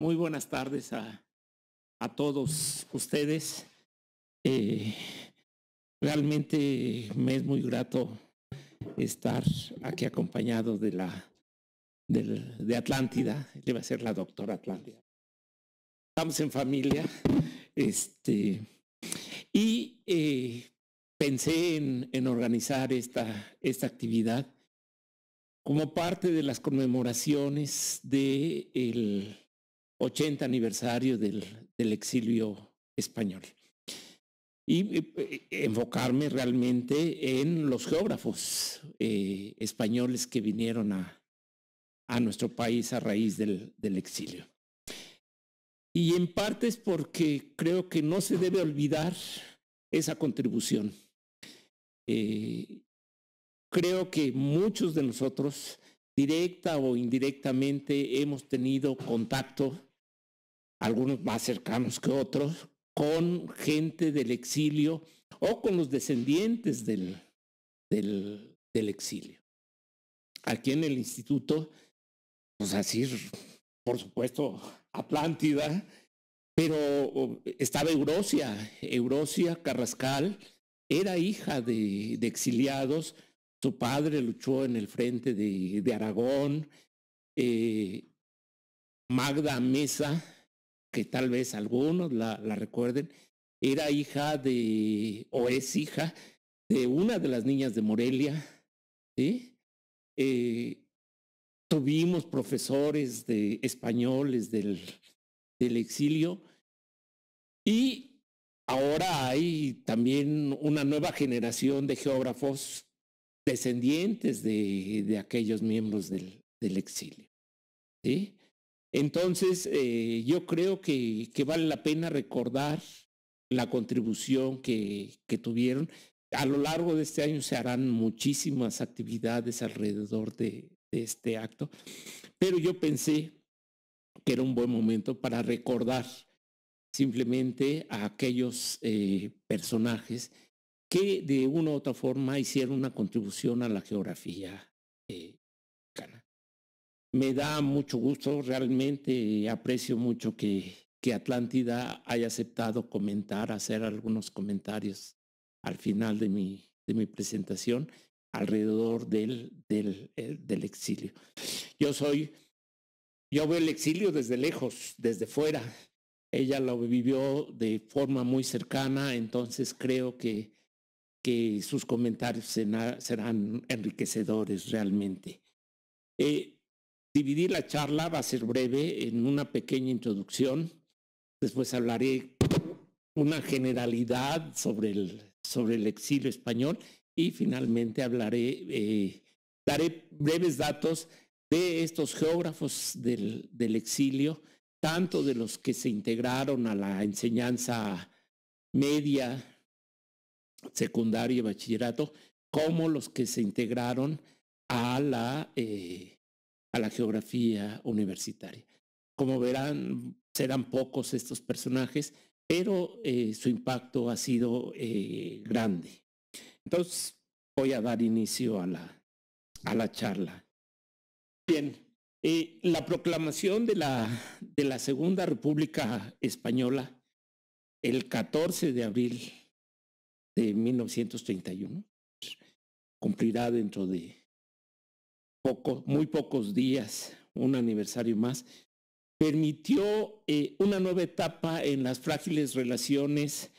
Muy buenas tardes a, todos ustedes. Eh, realmente me es muy grato estar aquí acompañado de la de Atlántida. Le va a ser la doctora Atlántida. Estamos en familia. Este, y eh, pensé en, organizar esta, esta actividad como parte de las conmemoraciones de el 80 aniversario del, exilio español. Y eh, enfocarme realmente en los geógrafos eh, españoles que vinieron a, nuestro país a raíz del, exilio. Y en parte es porque creo que no se debe olvidar esa contribución. Eh, creo que muchos de nosotros, directa o indirectamente, hemos tenido contacto algunos más cercanos que otros, con gente del exilio o con los descendientes del, del, exilio. Aquí en el instituto, pues así, por supuesto, Atlántida, pero estaba Eurosia, Eurosia Carrascal, era hija de, exiliados, su padre luchó en el frente de, Aragón, eh, Magda Mesa, que tal vez algunos la, la recuerden, era hija de, o es hija de una de las niñas de Morelia, ¿sí? Eh, tuvimos profesores de españoles del, del exilio y ahora hay también una nueva generación de geógrafos descendientes de, de aquellos miembros del, del exilio. ¿sí? Entonces, eh, yo creo que, vale la pena recordar la contribución que, tuvieron. A lo largo de este año se harán muchísimas actividades alrededor de, este acto, pero yo pensé que era un buen momento para recordar simplemente a aquellos eh, personajes que de una u otra forma hicieron una contribución a la geografía me da mucho gusto, realmente aprecio mucho que, que Atlántida haya aceptado comentar, hacer algunos comentarios al final de mi, de mi presentación alrededor del, del, eh, exilio. Yo soy, yo veo el exilio desde lejos, desde fuera. Ella lo vivió de forma muy cercana, entonces creo que, que sus comentarios serán enriquecedores realmente. Eh, Dividir la charla, va a ser breve, en una pequeña introducción. Después hablaré una generalidad sobre el, sobre el exilio español y finalmente hablaré, eh, daré breves datos de estos geógrafos del, exilio, tanto de los que se integraron a la enseñanza media, secundaria y bachillerato, como los que se integraron a la eh, a la geografía universitaria. Como verán, serán pocos estos personajes, pero eh, su impacto ha sido eh, grande. Entonces, voy a dar inicio a la, a la charla. Bien, eh, la proclamación de la, de la Segunda República Española el 14 de abril de 1931 cumplirá dentro de muy pocos días, un aniversario más, permitió eh, una nueva etapa en las frágiles relaciones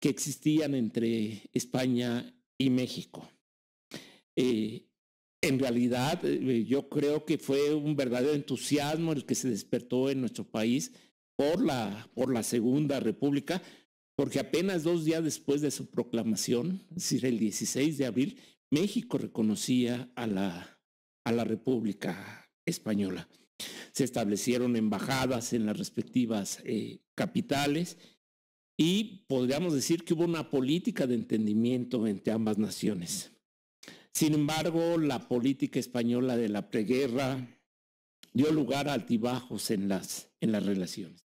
que existían entre España y México. Eh, en realidad, eh, yo creo que fue un verdadero entusiasmo el que se despertó en nuestro país por la, por la Segunda República, porque apenas dos días después de su proclamación, es decir, el 16 de abril, México reconocía a la a la República Española. Se establecieron embajadas en las respectivas eh, capitales y podríamos decir que hubo una política de entendimiento entre ambas naciones. Sin embargo, la política española de la preguerra dio lugar a altibajos en las, en las relaciones.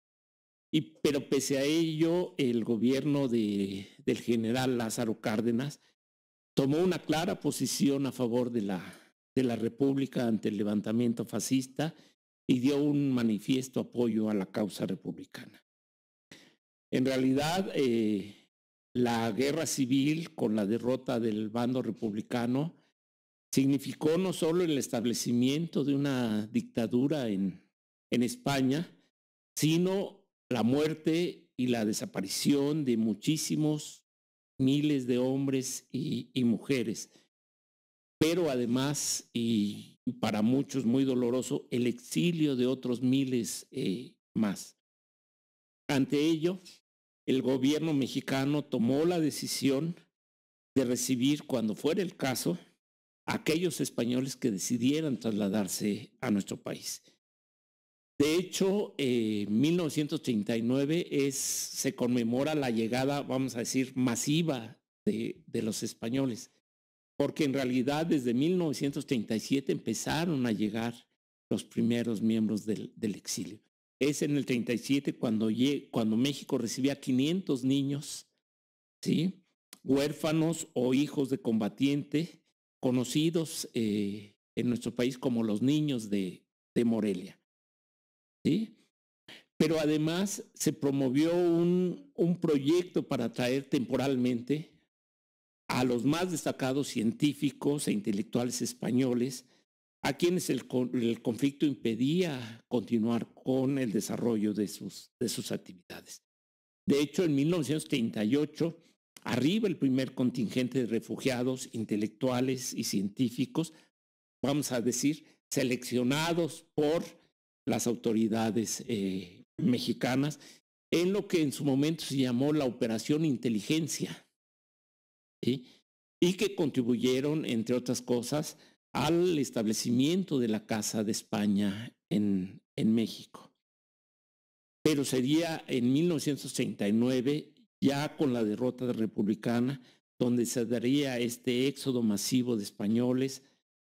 Y, pero pese a ello, el gobierno del general Lázaro Cárdenas tomó una clara posición a favor de la de la República ante el levantamiento fascista y dio un manifiesto apoyo a la causa republicana. En realidad, eh, la guerra civil con la derrota del bando republicano significó no solo el establecimiento de una dictadura en, España, sino la muerte y la desaparición de muchísimos miles de hombres y mujeres pero además, y para muchos muy doloroso, el exilio de otros miles eh, más. Ante ello, el gobierno mexicano tomó la decisión de recibir, cuando fuera el caso, a aquellos españoles que decidieran trasladarse a nuestro país. De hecho, eh, en 1939 es, se conmemora la llegada, vamos a decir, masiva de los españoles porque en realidad desde 1937 empezaron a llegar los primeros miembros del, exilio. Es en el 37 cuando, cuando México recibía 500 niños, ¿sí? huérfanos o hijos de combatiente, conocidos eh, en nuestro país como los niños de, Morelia. ¿sí? Pero además se promovió un, un proyecto para traer temporalmente a los más destacados científicos e intelectuales españoles, a quienes el, conflicto impedía continuar con el desarrollo de sus, actividades. De hecho, en 1938 arriba el primer contingente de refugiados intelectuales y científicos, vamos a decir, seleccionados por las autoridades eh, mexicanas en lo que en su momento se llamó la Operación Inteligencia, y que contribuyeron, entre otras cosas, al establecimiento de la Casa de España en, en México. Pero sería en 1939, ya con la derrota republicana, donde se daría este éxodo masivo de españoles,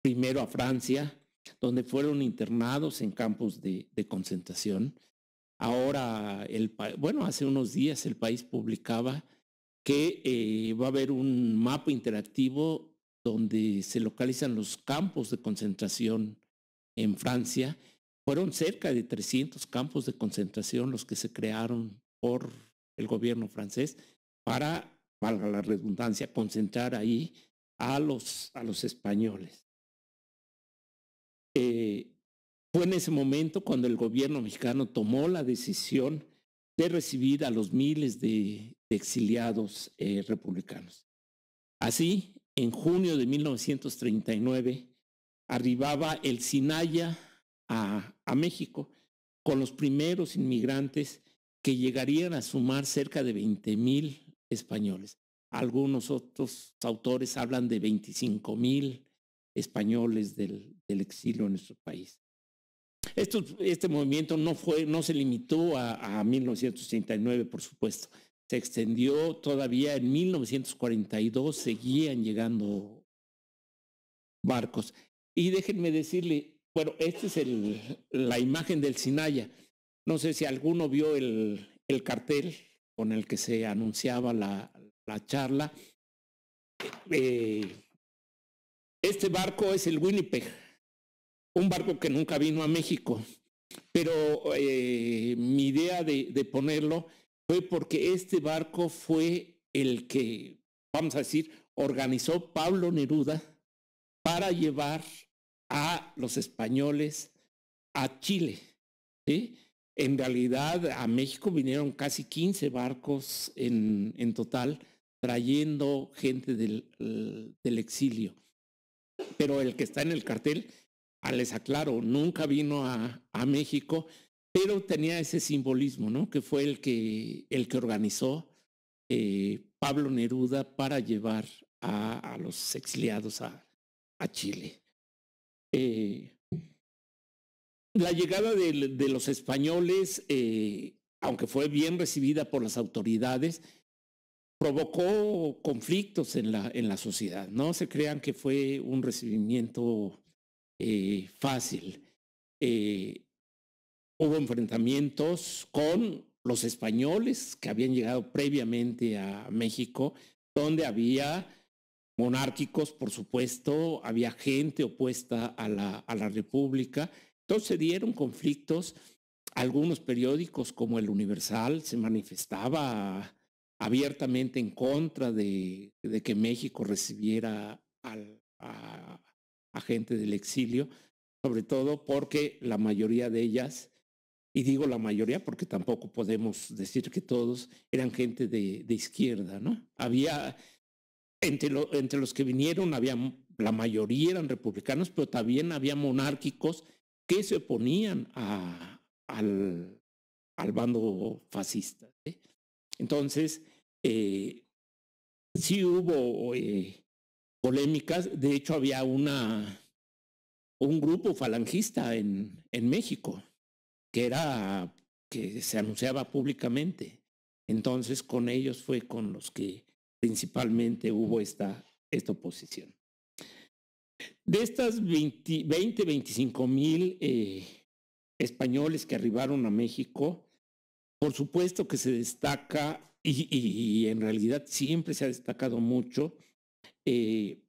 primero a Francia, donde fueron internados en campos de, de concentración. Ahora, el, bueno, hace unos días el país publicaba que eh, va a haber un mapa interactivo donde se localizan los campos de concentración en Francia. Fueron cerca de 300 campos de concentración los que se crearon por el gobierno francés para, valga la redundancia, concentrar ahí a los, a los españoles. Eh, fue en ese momento cuando el gobierno mexicano tomó la decisión de recibir a los miles de, exiliados eh, republicanos. Así, en junio de 1939, arribaba el Sinaya a, México con los primeros inmigrantes que llegarían a sumar cerca de 20 mil españoles. Algunos otros autores hablan de 25 mil españoles del, exilio en nuestro país. Esto, este movimiento no, fue, no se limitó a, a 1939, por supuesto. Se extendió todavía en 1942, seguían llegando barcos. Y déjenme decirle, bueno, esta es la imagen del Sinaya. No sé si alguno vio el, cartel con el que se anunciaba la, charla. Eh, este barco es el Winnipeg un barco que nunca vino a México. Pero eh, mi idea de, ponerlo fue porque este barco fue el que, vamos a decir, organizó Pablo Neruda para llevar a los españoles a Chile. En realidad a México vinieron casi 15 barcos en, total trayendo gente del, del, exilio. Pero el que está en el cartel les nunca vino a, México, pero tenía ese simbolismo, ¿no? Que fue el que, el que organizó eh, Pablo Neruda para llevar a, los exiliados a, Chile. Eh, la llegada de, los españoles, eh, aunque fue bien recibida por las autoridades, provocó conflictos en la, en la sociedad. No se crean que fue un recibimiento eh, fácil. Eh, hubo enfrentamientos con los españoles que habían llegado previamente a México, donde había monárquicos, por supuesto, había gente opuesta a la, República. Entonces se dieron conflictos. Algunos periódicos como El Universal se manifestaba abiertamente en contra de, que México recibiera al, a gente del exilio, sobre todo porque la mayoría de ellas, y digo la mayoría porque tampoco podemos decir que todos eran gente de, izquierda, ¿no? Había, entre, entre los que vinieron, había, la mayoría eran republicanos, pero también había monárquicos que se oponían al, al bando fascista. ¿eh? Entonces, eh, sí hubo eh, polémicas. De hecho, había una, un grupo falangista en, en México que era que se anunciaba públicamente. Entonces, con ellos fue con los que principalmente hubo esta, esta oposición. De estas 20, 25 mil eh, españoles que arribaron a México, por supuesto que se destaca y en realidad siempre se ha destacado mucho eh,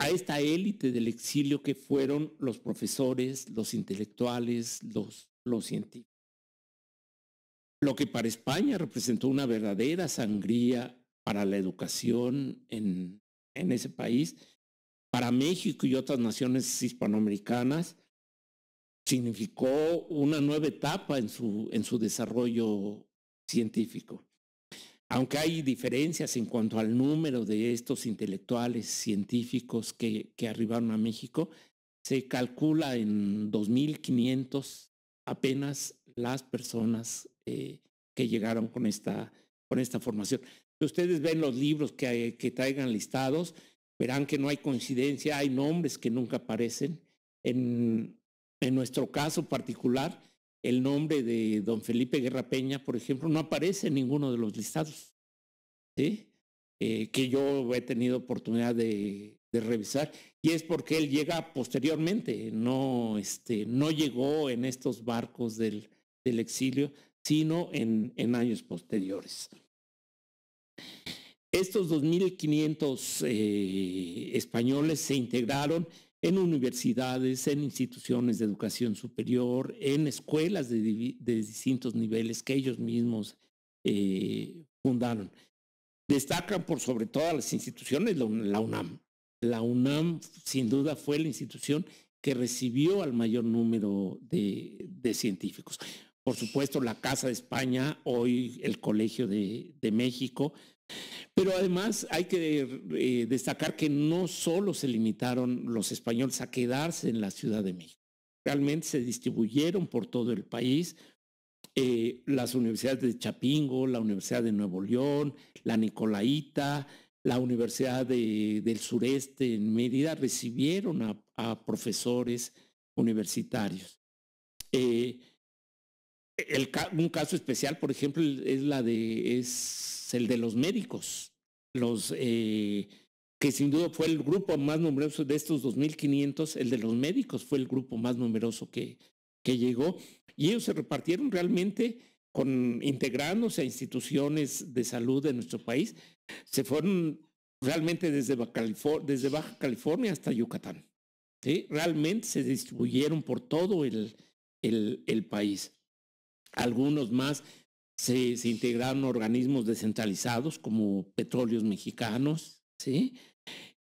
a esta élite del exilio que fueron los profesores, los intelectuales, los, científicos. Lo que para España representó una verdadera sangría para la educación en, ese país, para México y otras naciones hispanoamericanas, significó una nueva etapa en su desarrollo científico aunque hay diferencias en cuanto al número de estos intelectuales científicos que, arribaron a México, se calcula en 2.500 apenas las personas eh, que llegaron con esta, con esta formación. Si ustedes ven los libros que, que traigan listados, verán que no hay coincidencia, hay nombres que nunca aparecen. En, en nuestro caso particular, el nombre de don Felipe Guerra Peña, por ejemplo, no aparece en ninguno de los listados, eh, que yo he tenido oportunidad de, revisar, y es porque él llega posteriormente, no, este, no llegó en estos barcos del, exilio, sino en, años posteriores. Estos 2.500 eh, españoles se integraron en universidades, en instituciones de educación superior, en escuelas de, de distintos niveles que ellos mismos eh, fundaron. Destacan por sobre todas las instituciones la UNAM. La UNAM sin duda fue la institución que recibió al mayor número de, científicos. Por supuesto, la Casa de España, hoy el Colegio de México, pero además hay que eh, destacar que no solo se limitaron los españoles a quedarse en la Ciudad de México, realmente se distribuyeron por todo el país. Eh, las universidades de Chapingo, la Universidad de Nuevo León, la Nicolaita, la Universidad del Sureste en Mérida recibieron a, profesores universitarios. Eh, un caso especial, por ejemplo, es la de es el de los médicos, los eh, que sin duda fue el grupo más numeroso de estos 2.500, el de los médicos fue el grupo más numeroso que, que llegó, y ellos se repartieron realmente con, integrándose a instituciones de salud de nuestro país, se fueron realmente desde Baja California, hasta Yucatán. Realmente se distribuyeron por todo el, el país. Algunos más se, integraron organismos descentralizados como Petróleos Mexicanos, ¿sí?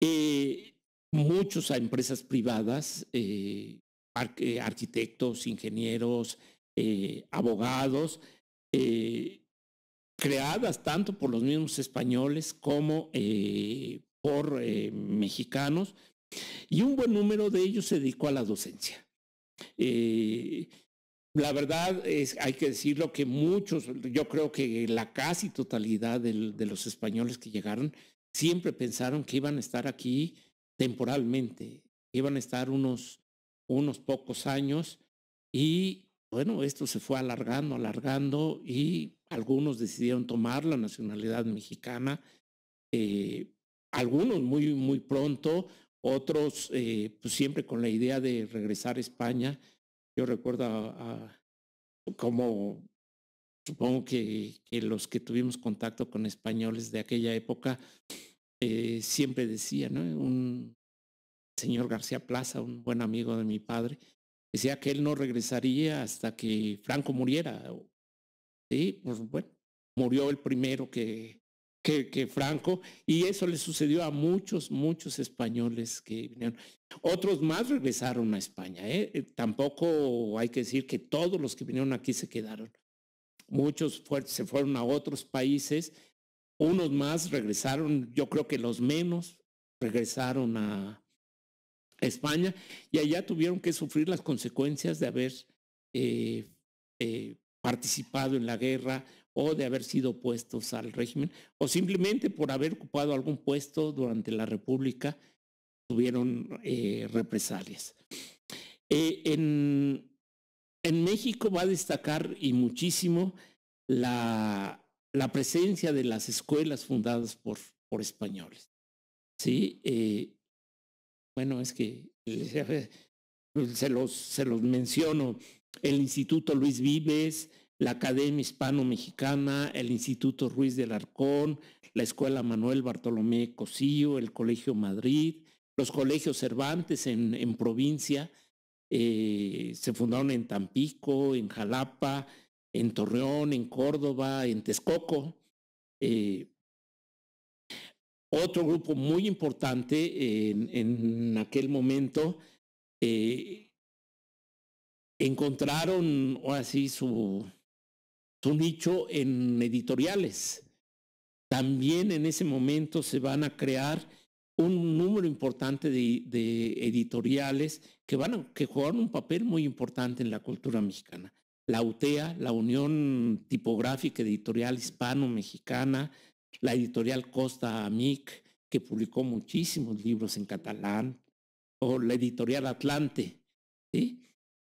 Eh, muchos a empresas privadas, eh, eh, arquitectos, ingenieros, abogados, creadas tanto por los mismos españoles como por mexicanos, y un buen número de ellos se dedicó a la docencia. La verdad es, hay que decirlo que muchos, yo creo que la casi totalidad de los españoles que llegaron siempre pensaron que iban a estar aquí temporalmente, iban a estar unos, unos pocos años y bueno, esto se fue alargando, alargando y algunos decidieron tomar la nacionalidad mexicana, eh, algunos muy, muy pronto, otros eh, pues siempre con la idea de regresar a España yo recuerdo a, como supongo que, los que tuvimos contacto con españoles de aquella época eh, siempre decía, ¿no? Un señor García Plaza, un buen amigo de mi padre, decía que él no regresaría hasta que Franco muriera. Sí, pues bueno, murió el primero que, que, Franco, y eso le sucedió a muchos, muchos españoles que vinieron. Otros más regresaron a España, ¿eh? Eh, tampoco hay que decir que todos los que vinieron aquí se quedaron. Muchos se fueron a otros países, unos más regresaron, yo creo que los menos regresaron a España y allá tuvieron que sufrir las consecuencias de haber eh, participado en la guerra o de haber sido opuestos al régimen o simplemente por haber ocupado algún puesto durante la República tuvieron eh, represalias. Eh, en, México va a destacar y muchísimo la, presencia de las escuelas fundadas por, por españoles. Sí, eh, bueno, es que se los, se los menciono, el Instituto Luis Vives, la Academia Hispano-Mexicana, el Instituto Ruiz del Arcón, la Escuela Manuel Bartolomé Cosío, el Colegio Madrid, los colegios Cervantes en, en provincia, eh, se fundaron en Tampico, en Jalapa, en Torreón, en Córdoba, en Texcoco. Eh. otro grupo muy importante en, aquel momento eh, encontraron, o así, su, son dicho en editoriales. También en ese momento se van a crear un número importante de, de editoriales que van a, que jugaron un papel muy importante en la cultura mexicana. La UTEA, la Unión Tipográfica Editorial Hispano-Mexicana, la editorial Costa Amic, que publicó muchísimos libros en catalán, o la editorial Atlante, ¿sí?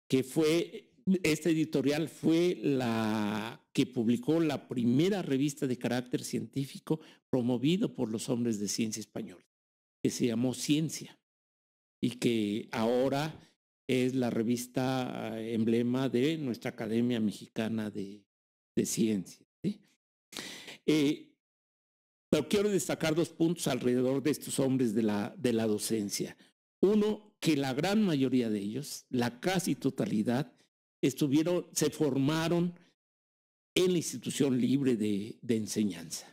que fue esta editorial fue la que publicó la primera revista de carácter científico promovido por los hombres de ciencia español, que se llamó Ciencia y que ahora es la revista eh, emblema de nuestra Academia Mexicana de, Ciencia. Eh, pero quiero destacar dos puntos alrededor de estos hombres de la, de la docencia. Uno, que la gran mayoría de ellos, la casi totalidad, estuvieron, se formaron en la institución libre de, enseñanza.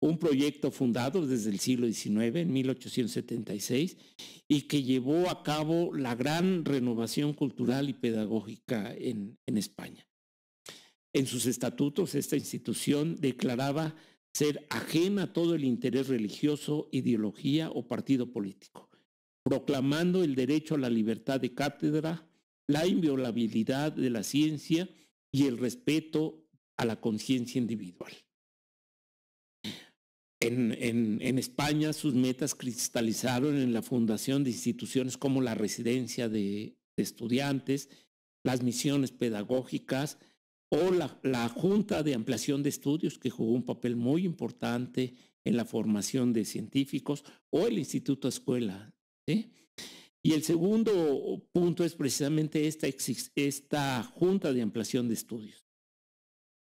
Un proyecto fundado desde el siglo XIX, en 1876, y que llevó a cabo la gran renovación cultural y pedagógica en España. En sus estatutos, esta institución declaraba ser ajena a todo el interés religioso, ideología o partido político, proclamando el derecho a la libertad de cátedra, la inviolabilidad de la ciencia y el respeto a la conciencia individual. En, España sus metas cristalizaron en la fundación de instituciones como la residencia de, estudiantes, las misiones pedagógicas o la, Junta de Ampliación de Estudios, que jugó un papel muy importante en la formación de científicos, o el Instituto Escuela. ¿sí? Y el segundo punto es precisamente esta, esta Junta de Ampliación de Estudios,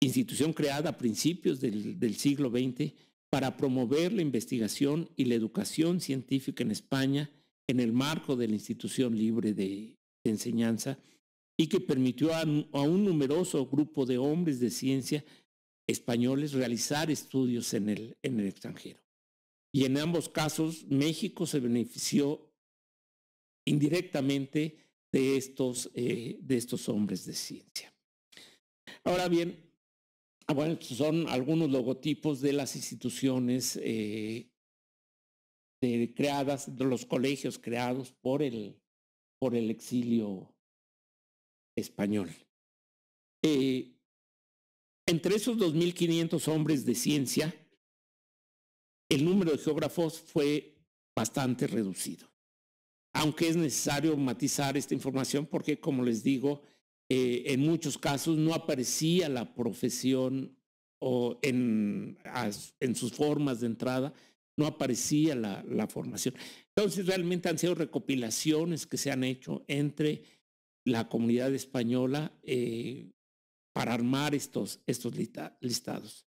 institución creada a principios del, siglo XX para promover la investigación y la educación científica en España en el marco de la institución libre de, enseñanza y que permitió a, a, un numeroso grupo de hombres de ciencia españoles realizar estudios en el, en el extranjero. Y en ambos casos, México se benefició indirectamente de estos, eh, de estos hombres de ciencia. Ahora bien, ah, bueno, son algunos logotipos de las instituciones eh, creadas, de los colegios creados por el, por el exilio español. Eh, entre esos 2.500 hombres de ciencia, el número de geógrafos fue bastante reducido aunque es necesario matizar esta información porque, como les digo, eh, en muchos casos no aparecía la profesión o en, en sus formas de entrada, no aparecía la, formación. Entonces, realmente han sido recopilaciones que se han hecho entre la comunidad española eh, para armar estos, estos listados.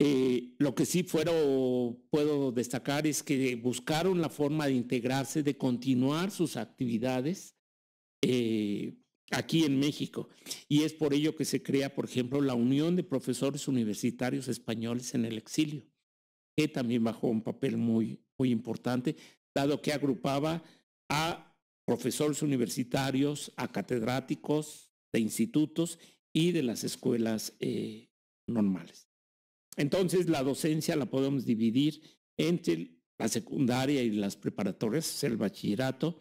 Eh, lo que sí puedo destacar es que buscaron la forma de integrarse, de continuar sus actividades eh, aquí en México. Y es por ello que se crea, por ejemplo, la Unión de Profesores Universitarios Españoles en el Exilio, que también bajó un papel muy, muy importante, dado que agrupaba a profesores universitarios, a catedráticos de institutos y de las escuelas eh, normales. Entonces, la docencia la podemos dividir entre la secundaria y las preparatorias, el bachillerato,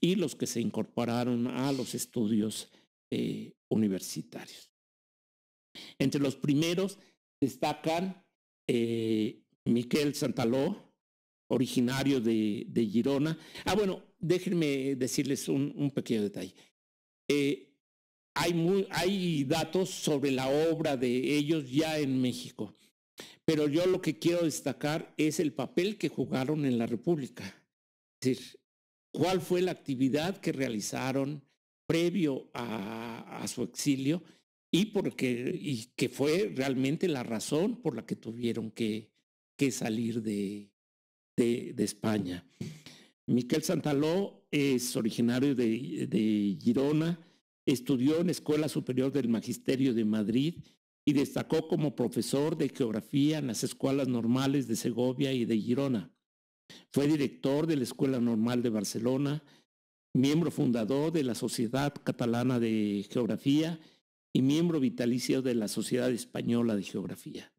y los que se incorporaron a los estudios eh, universitarios. Entre los primeros destacan eh, Miquel Santaló, originario de, Girona. Ah, bueno, déjenme decirles un, pequeño detalle. Eh, hay datos sobre la obra de ellos ya en México. Pero yo lo que quiero destacar es el papel que jugaron en la República. Es decir, cuál fue la actividad que realizaron previo a, su exilio y, porque, y que fue realmente la razón por la que tuvieron que, salir de, España. Miquel Santaló es originario de, de Girona, estudió en Escuela Superior del Magisterio de Madrid y destacó como profesor de geografía en las escuelas normales de Segovia y de Girona. Fue director de la Escuela Normal de Barcelona, miembro fundador de la Sociedad Catalana de Geografía y miembro vitalicio de la Sociedad Española de Geografía.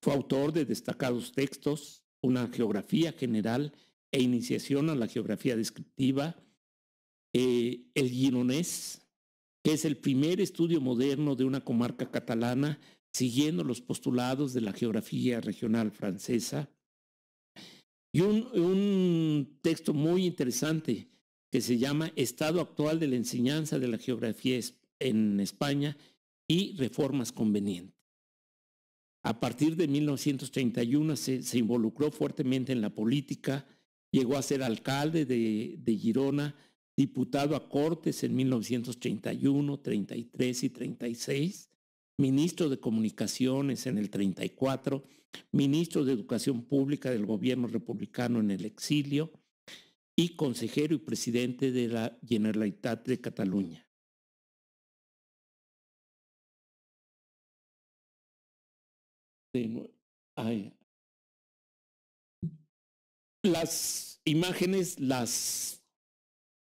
Fue autor de destacados textos, una geografía general e iniciación a la geografía descriptiva, eh, el gironés, es el primer estudio moderno de una comarca catalana siguiendo los postulados de la geografía regional francesa. Y un, texto muy interesante que se llama Estado actual de la enseñanza de la geografía en España y reformas convenientes. A partir de 1931 se, se involucró fuertemente en la política, llegó a ser alcalde de Girona, diputado a Cortes en 1931, 33 y 36, ministro de Comunicaciones en el 34, ministro de Educación Pública del gobierno republicano en el exilio y consejero y presidente de la Generalitat de Cataluña. Las imágenes las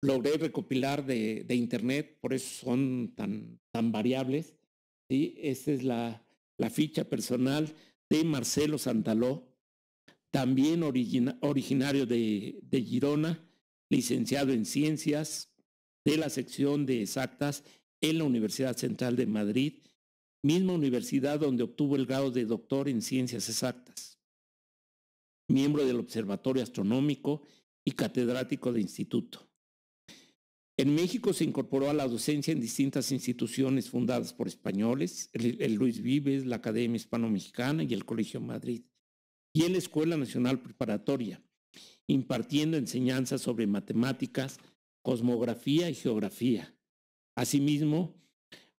logré recopilar de, internet, por eso son tan, tan variables. ¿sí? Esta es la, ficha personal de Marcelo Santaló, también originario de Girona, licenciado en Ciencias de la sección de Exactas en la Universidad Central de Madrid, misma universidad donde obtuvo el grado de doctor en Ciencias Exactas, miembro del Observatorio Astronómico y catedrático de instituto. En México se incorporó a la docencia en distintas instituciones fundadas por españoles, el, Luis Vives, la Academia Hispano-Mexicana y el Colegio Madrid, y en la Escuela Nacional Preparatoria, impartiendo enseñanzas sobre matemáticas, cosmografía y geografía. Asimismo,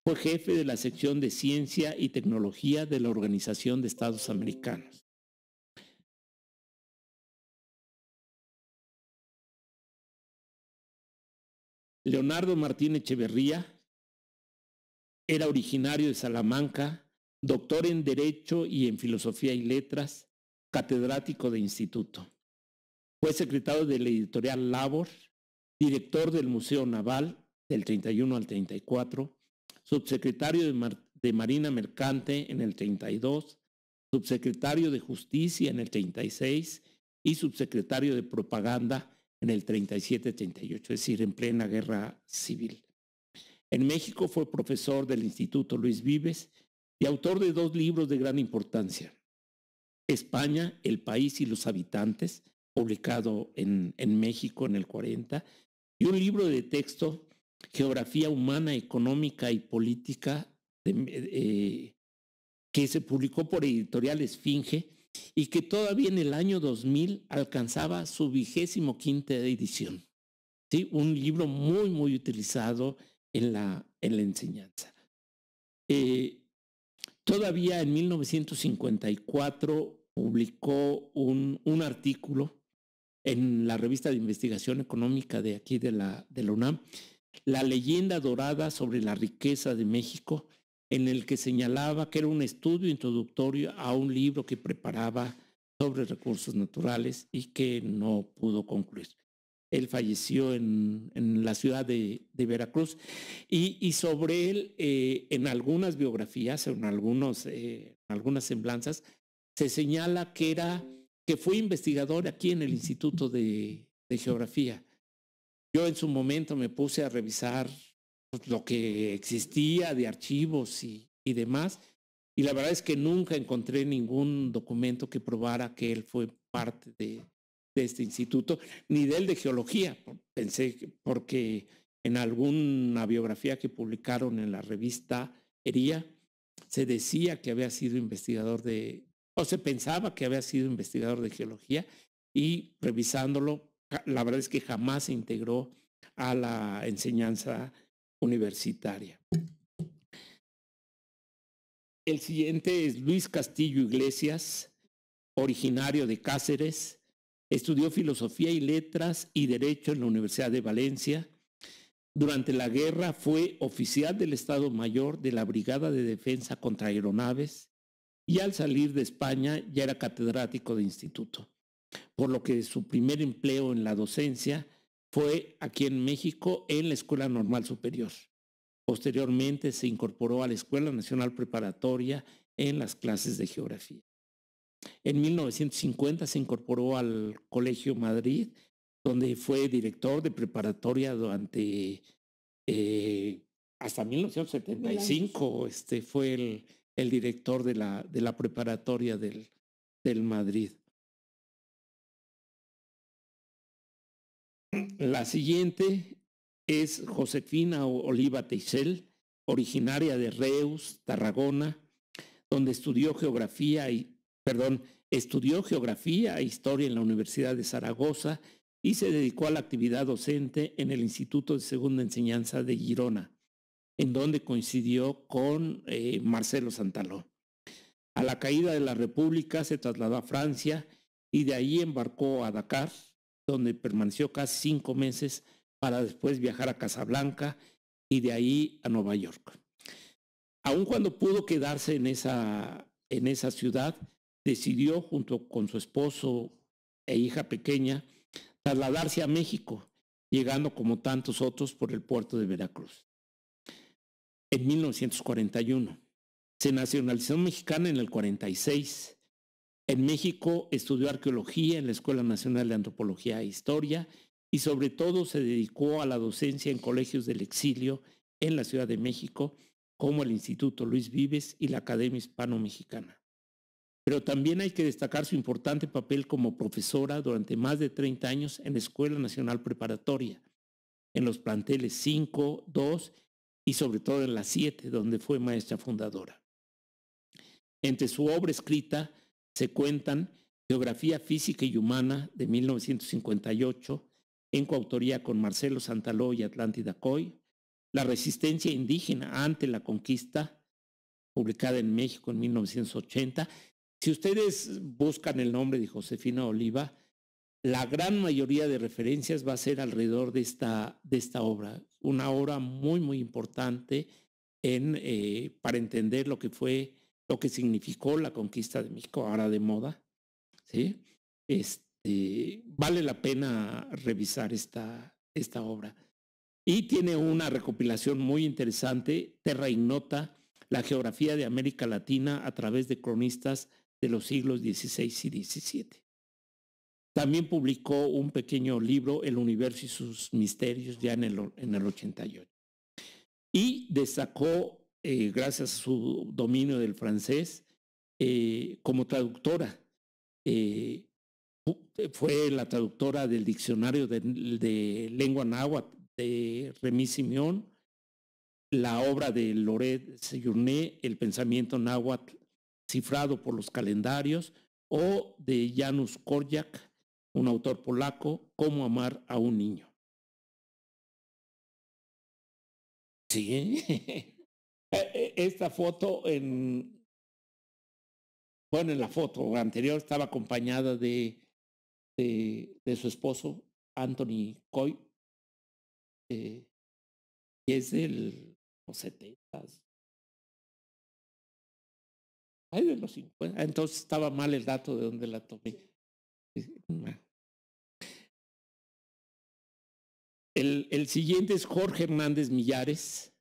fue jefe de la sección de Ciencia y Tecnología de la Organización de Estados Americanos. Leonardo Martín Echeverría era originario de Salamanca, doctor en Derecho y en Filosofía y Letras, catedrático de instituto. Fue secretario de la editorial Labor, director del Museo Naval del 31 al 34, subsecretario de, Marina Mercante en el 32, subsecretario de Justicia en el 36 y subsecretario de Propaganda en el 37-38, es decir, en plena guerra civil. En México fue profesor del Instituto Luis Vives y autor de dos libros de gran importancia. España, el país y los habitantes, publicado en, México en el 40, y un libro de texto, Geografía Humana, Económica y Política, eh, que se publicó por Editorial Esfinge y que todavía en el año 2000 alcanzaba su vigésimo quinta edición. ¿Sí? Un libro muy, muy utilizado en la, en la enseñanza. Eh, todavía en 1954 publicó un, un, artículo en la revista de investigación económica de aquí de la, de la UNAM, La leyenda dorada sobre la riqueza de México, en el que señalaba que era un estudio introductorio a un libro que preparaba sobre recursos naturales y que no pudo concluir. Él falleció en, la ciudad de, Veracruz y, y, sobre él eh, en algunas biografías, en, algunos, eh, algunas semblanzas, se señala que, era, que fue investigador aquí en el Instituto de Geografía. Yo en su momento me puse a revisar pues, lo que existía de archivos y, y demás. Y la verdad es que nunca encontré ningún documento que probara que él fue parte de, de este instituto, ni del de geología. Pensé porque en alguna biografía que publicaron en la revista Hería, se decía que había sido investigador de, o se pensaba que había sido investigador de geología, y revisándolo, la verdad es que jamás se integró a la enseñanza universitaria. El siguiente es Luis Castillo Iglesias, originario de Cáceres. Estudió filosofía y letras y derecho en la Universidad de Valencia. Durante la guerra fue oficial del Estado Mayor de la Brigada de Defensa contra Aeronaves y al salir de España ya era catedrático de instituto, por lo que su primer empleo en la docencia fue aquí en México en la Escuela Normal Superior. Posteriormente se incorporó a la Escuela Nacional Preparatoria en las clases de geografía. En 1950 se incorporó al Colegio Madrid, donde fue director de preparatoria durante eh, hasta 1975. Este fue el, director de la, preparatoria del Madrid. La siguiente es Josefina Oliva Teixel, originaria de Reus, Tarragona, donde estudió geografía y, perdón, estudió geografía e historia en la Universidad de Zaragoza y se dedicó a la actividad docente en el Instituto de Segunda Enseñanza de Girona, en donde coincidió con eh, Marcelo Santaló. A la caída de la República se trasladó a Francia y de ahí embarcó a Dakar, donde permaneció casi cinco meses para después viajar a Casablanca y de ahí a Nueva York. Aun cuando pudo quedarse en esa, en esa ciudad, decidió junto con su esposo e hija pequeña trasladarse a México, llegando como tantos otros por el puerto de Veracruz. En 1941. Se nacionalizó mexicana en el 46 en México estudió arqueología en la Escuela Nacional de Antropología e Historia y sobre todo se dedicó a la docencia en colegios del exilio en la Ciudad de México, como el Instituto Luis Vives y la Academia Hispano-Mexicana. Pero también hay que destacar su importante papel como profesora durante más de 30 años en la Escuela Nacional Preparatoria, en los planteles 5, 2 y sobre todo en la 7, donde fue maestra fundadora. Entre su obra escrita se cuentan Geografía Física y Humana de 1958, en coautoría con Marcelo Santaló y Atlántida Coy, La Resistencia Indígena ante la Conquista, publicada en México en 1980. Si ustedes buscan el nombre de Josefina Oliva, la gran mayoría de referencias va a ser alrededor de esta, de esta obra, una obra muy, muy importante en, eh, para entender lo que fue lo que significó la conquista de México, ahora de moda, este, vale la pena revisar esta, esta obra. Y tiene una recopilación muy interesante, Terra Ignota, la geografía de América Latina a través de cronistas de los siglos XVI y XVII. También publicó un pequeño libro, El universo y sus misterios, ya en en el 88. Y destacó eh, gracias a su dominio del francés, eh, como traductora. Eh, fue la traductora del diccionario de, lengua náhuatl de Remi Simeón, la obra de Loret Sejourné, El pensamiento náhuatl cifrado por los calendarios, o de Janusz Korjak, un autor polaco, Cómo amar a un niño. Sí. E, e, esta foto en... Bueno, en la foto anterior estaba acompañada de, de, su esposo, Anthony Coy, eh, y es del los 70. Ay, de los 50. Ah, entonces estaba mal el dato de dónde la tomé. El, el siguiente es Jorge Hernández Millares.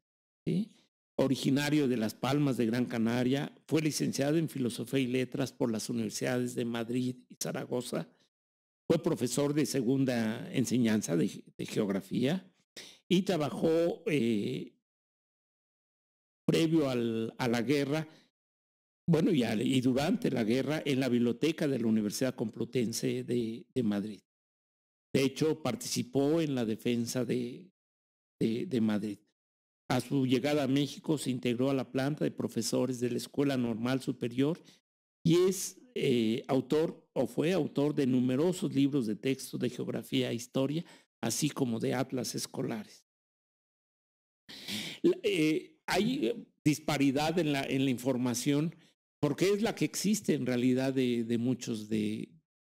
¿sí? originario de Las Palmas de Gran Canaria, fue licenciado en Filosofía y Letras por las universidades de Madrid y Zaragoza, fue profesor de segunda enseñanza de, geografía y trabajó eh, previo a la guerra, bueno, y, y, durante la guerra en la biblioteca de la Universidad Complutense de, Madrid. De hecho, participó en la defensa de Madrid. A su llegada a México se integró a la planta de profesores de la Escuela Normal Superior y es eh, autor o fue autor de numerosos libros de texto de geografía e historia, así como de atlas escolares. Eh, hay disparidad en la, información porque es la que existe en realidad de, muchos, de,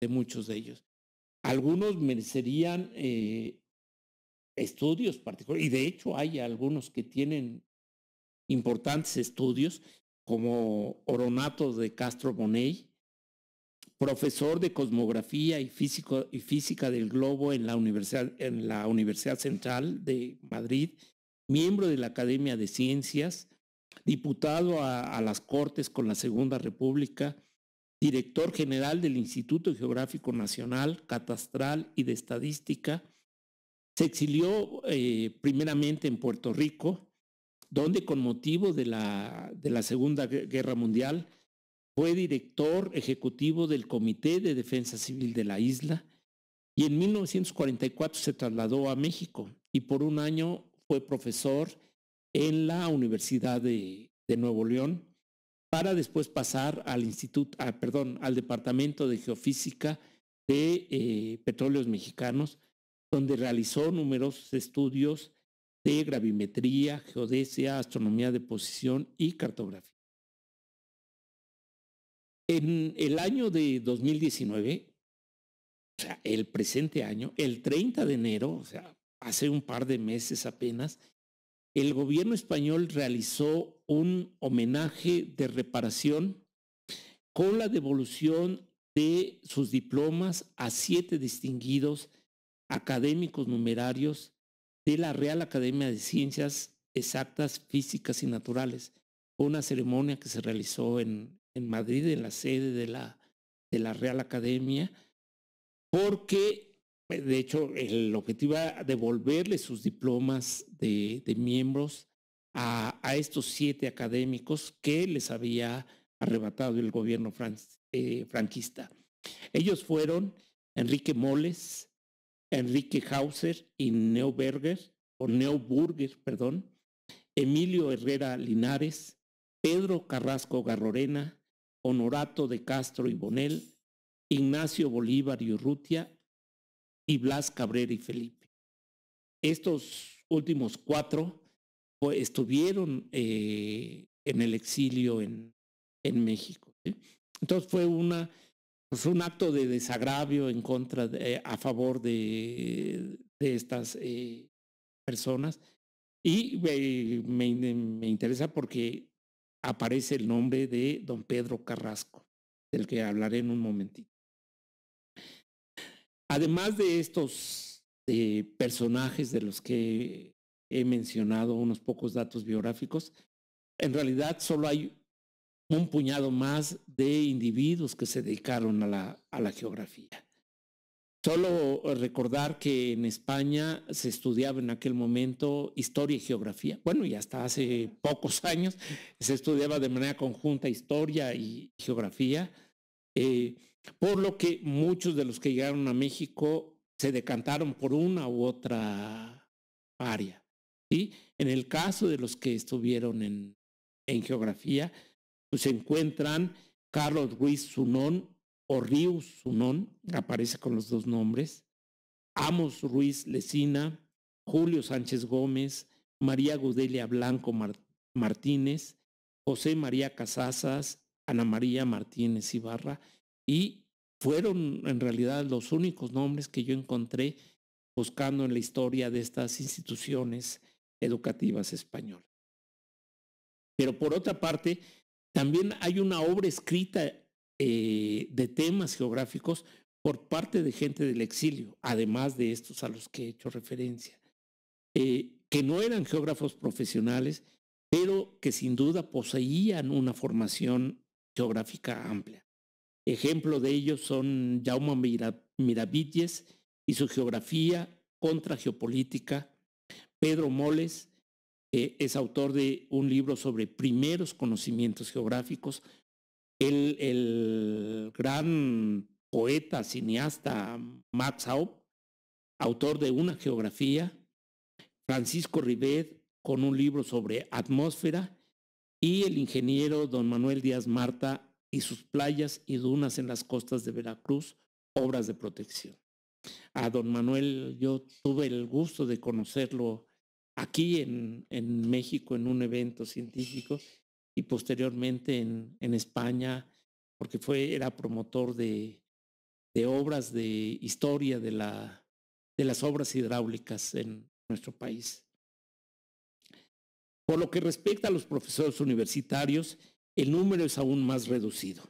muchos de ellos. Algunos merecerían eh, estudios particulares, y de hecho hay algunos que tienen importantes estudios, como Oronato de Castro Bonet, profesor de cosmografía y, y física del globo en la, Universidad, en la Universidad Central de Madrid, miembro de la Academia de Ciencias, diputado a las Cortes con la Segunda República, director general del Instituto Geográfico Nacional, Catastral y de Estadística, se exilió eh, primeramente en Puerto Rico, donde con motivo de la, Segunda Guerra Mundial fue director ejecutivo del Comité de Defensa Civil de la isla y en 1944 se trasladó a México y por un año fue profesor en la Universidad de, Nuevo León para después pasar al instituto, ah, perdón, al Departamento de Geofísica de eh, Petróleos Mexicanos, donde realizó numerosos estudios de gravimetría, geodesia, astronomía de posición y cartografía. En el año de 2019, o sea, el presente año, el 30 de enero, o sea, hace un par de meses apenas, el gobierno español realizó un homenaje de reparación con la devolución de sus diplomas a siete distinguidos académicos numerarios de la Real Academia de Ciencias Exactas, Físicas y Naturales. Una ceremonia que se realizó en, Madrid, en la sede de la, de la Real Academia, porque pues, de hecho el objetivo era devolverle sus diplomas de, miembros a, estos siete académicos que les había arrebatado el gobierno eh, franquista. Ellos fueron Enrique Moles, Enrique Hauser y Neuberger, o Neuburger, perdón, Emilio Herrera Linares, Pedro Carrasco Garrorena, Honorato de Castro y Bonel, Ignacio Bolívar y Urrutia y Blas Cabrera y Felipe. Estos últimos cuatro estuvieron eh, en el exilio en, en México. Entonces fue una pues, un acto de desagravio en contra eh, a favor de, estas eh, personas. Y me, interesa porque aparece el nombre de don Pedro Carrasco, del que hablaré en un momentito. Además de estos eh, personajes de los que he mencionado unos pocos datos biográficos, en realidad solo hay un puñado más de individuos que se dedicaron a la, a la geografía. Solo recordar que en España se estudiaba en aquel momento historia y geografía. Bueno, y hasta hace pocos años se estudiaba de manera conjunta historia y geografía, eh, por lo que muchos de los que llegaron a México se decantaron por una u otra área. ¿sí? En el caso de los que estuvieron en, en geografía, pues se encuentran Carlos Ruiz Sunón o Ríos Sunón, aparece con los dos nombres, Amos Ruiz Lecina, Julio Sánchez Gómez, María Gudelia Blanco Martínez, José María Casasas, Ana María Martínez Ibarra, y fueron en realidad los únicos nombres que yo encontré buscando en la historia de estas instituciones educativas españolas. Pero por otra parte, también hay una obra escrita eh, de temas geográficos por parte de gente del exilio, además de estos a los que he hecho referencia, eh, que no eran geógrafos profesionales, pero que sin duda poseían una formación geográfica amplia. Ejemplo de ellos son Jaume Miravites y su geografía contra geopolítica, Pedro Moles eh, es autor de un libro sobre primeros conocimientos geográficos. El, gran poeta, cineasta mm, Max Haupt, autor de Una geografía. Francisco Rivet, con un libro sobre atmósfera. Y el ingeniero don Manuel Díaz Marta y sus playas y dunas en las costas de Veracruz, obras de protección. A don Manuel yo tuve el gusto de conocerlo aquí en, México en un evento científico y posteriormente en, España, porque fue, era promotor de, obras de historia de, de las obras hidráulicas en nuestro país. Por lo que respecta a los profesores universitarios, el número es aún más reducido.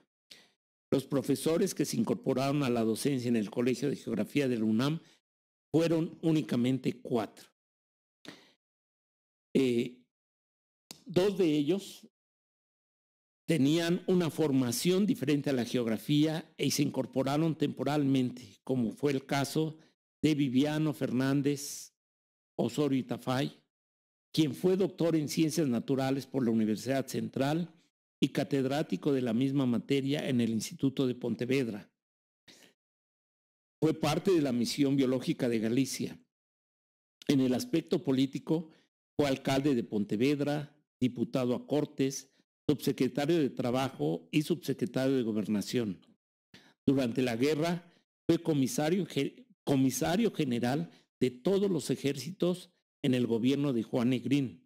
Los profesores que se incorporaron a la docencia en el Colegio de Geografía del UNAM fueron únicamente cuatro. Eh, dos de ellos tenían una formación diferente a la geografía y se incorporaron temporalmente, como fue el caso de Viviano Fernández Osorio Itafay, quien fue doctor en ciencias naturales por la Universidad Central y catedrático de la misma materia en el Instituto de Pontevedra. Fue parte de la misión biológica de Galicia. En el aspecto político, fue alcalde de Pontevedra, diputado a Cortes, subsecretario de Trabajo y subsecretario de Gobernación. Durante la guerra fue comisario, general de todos los ejércitos en el gobierno de Juan Negrín.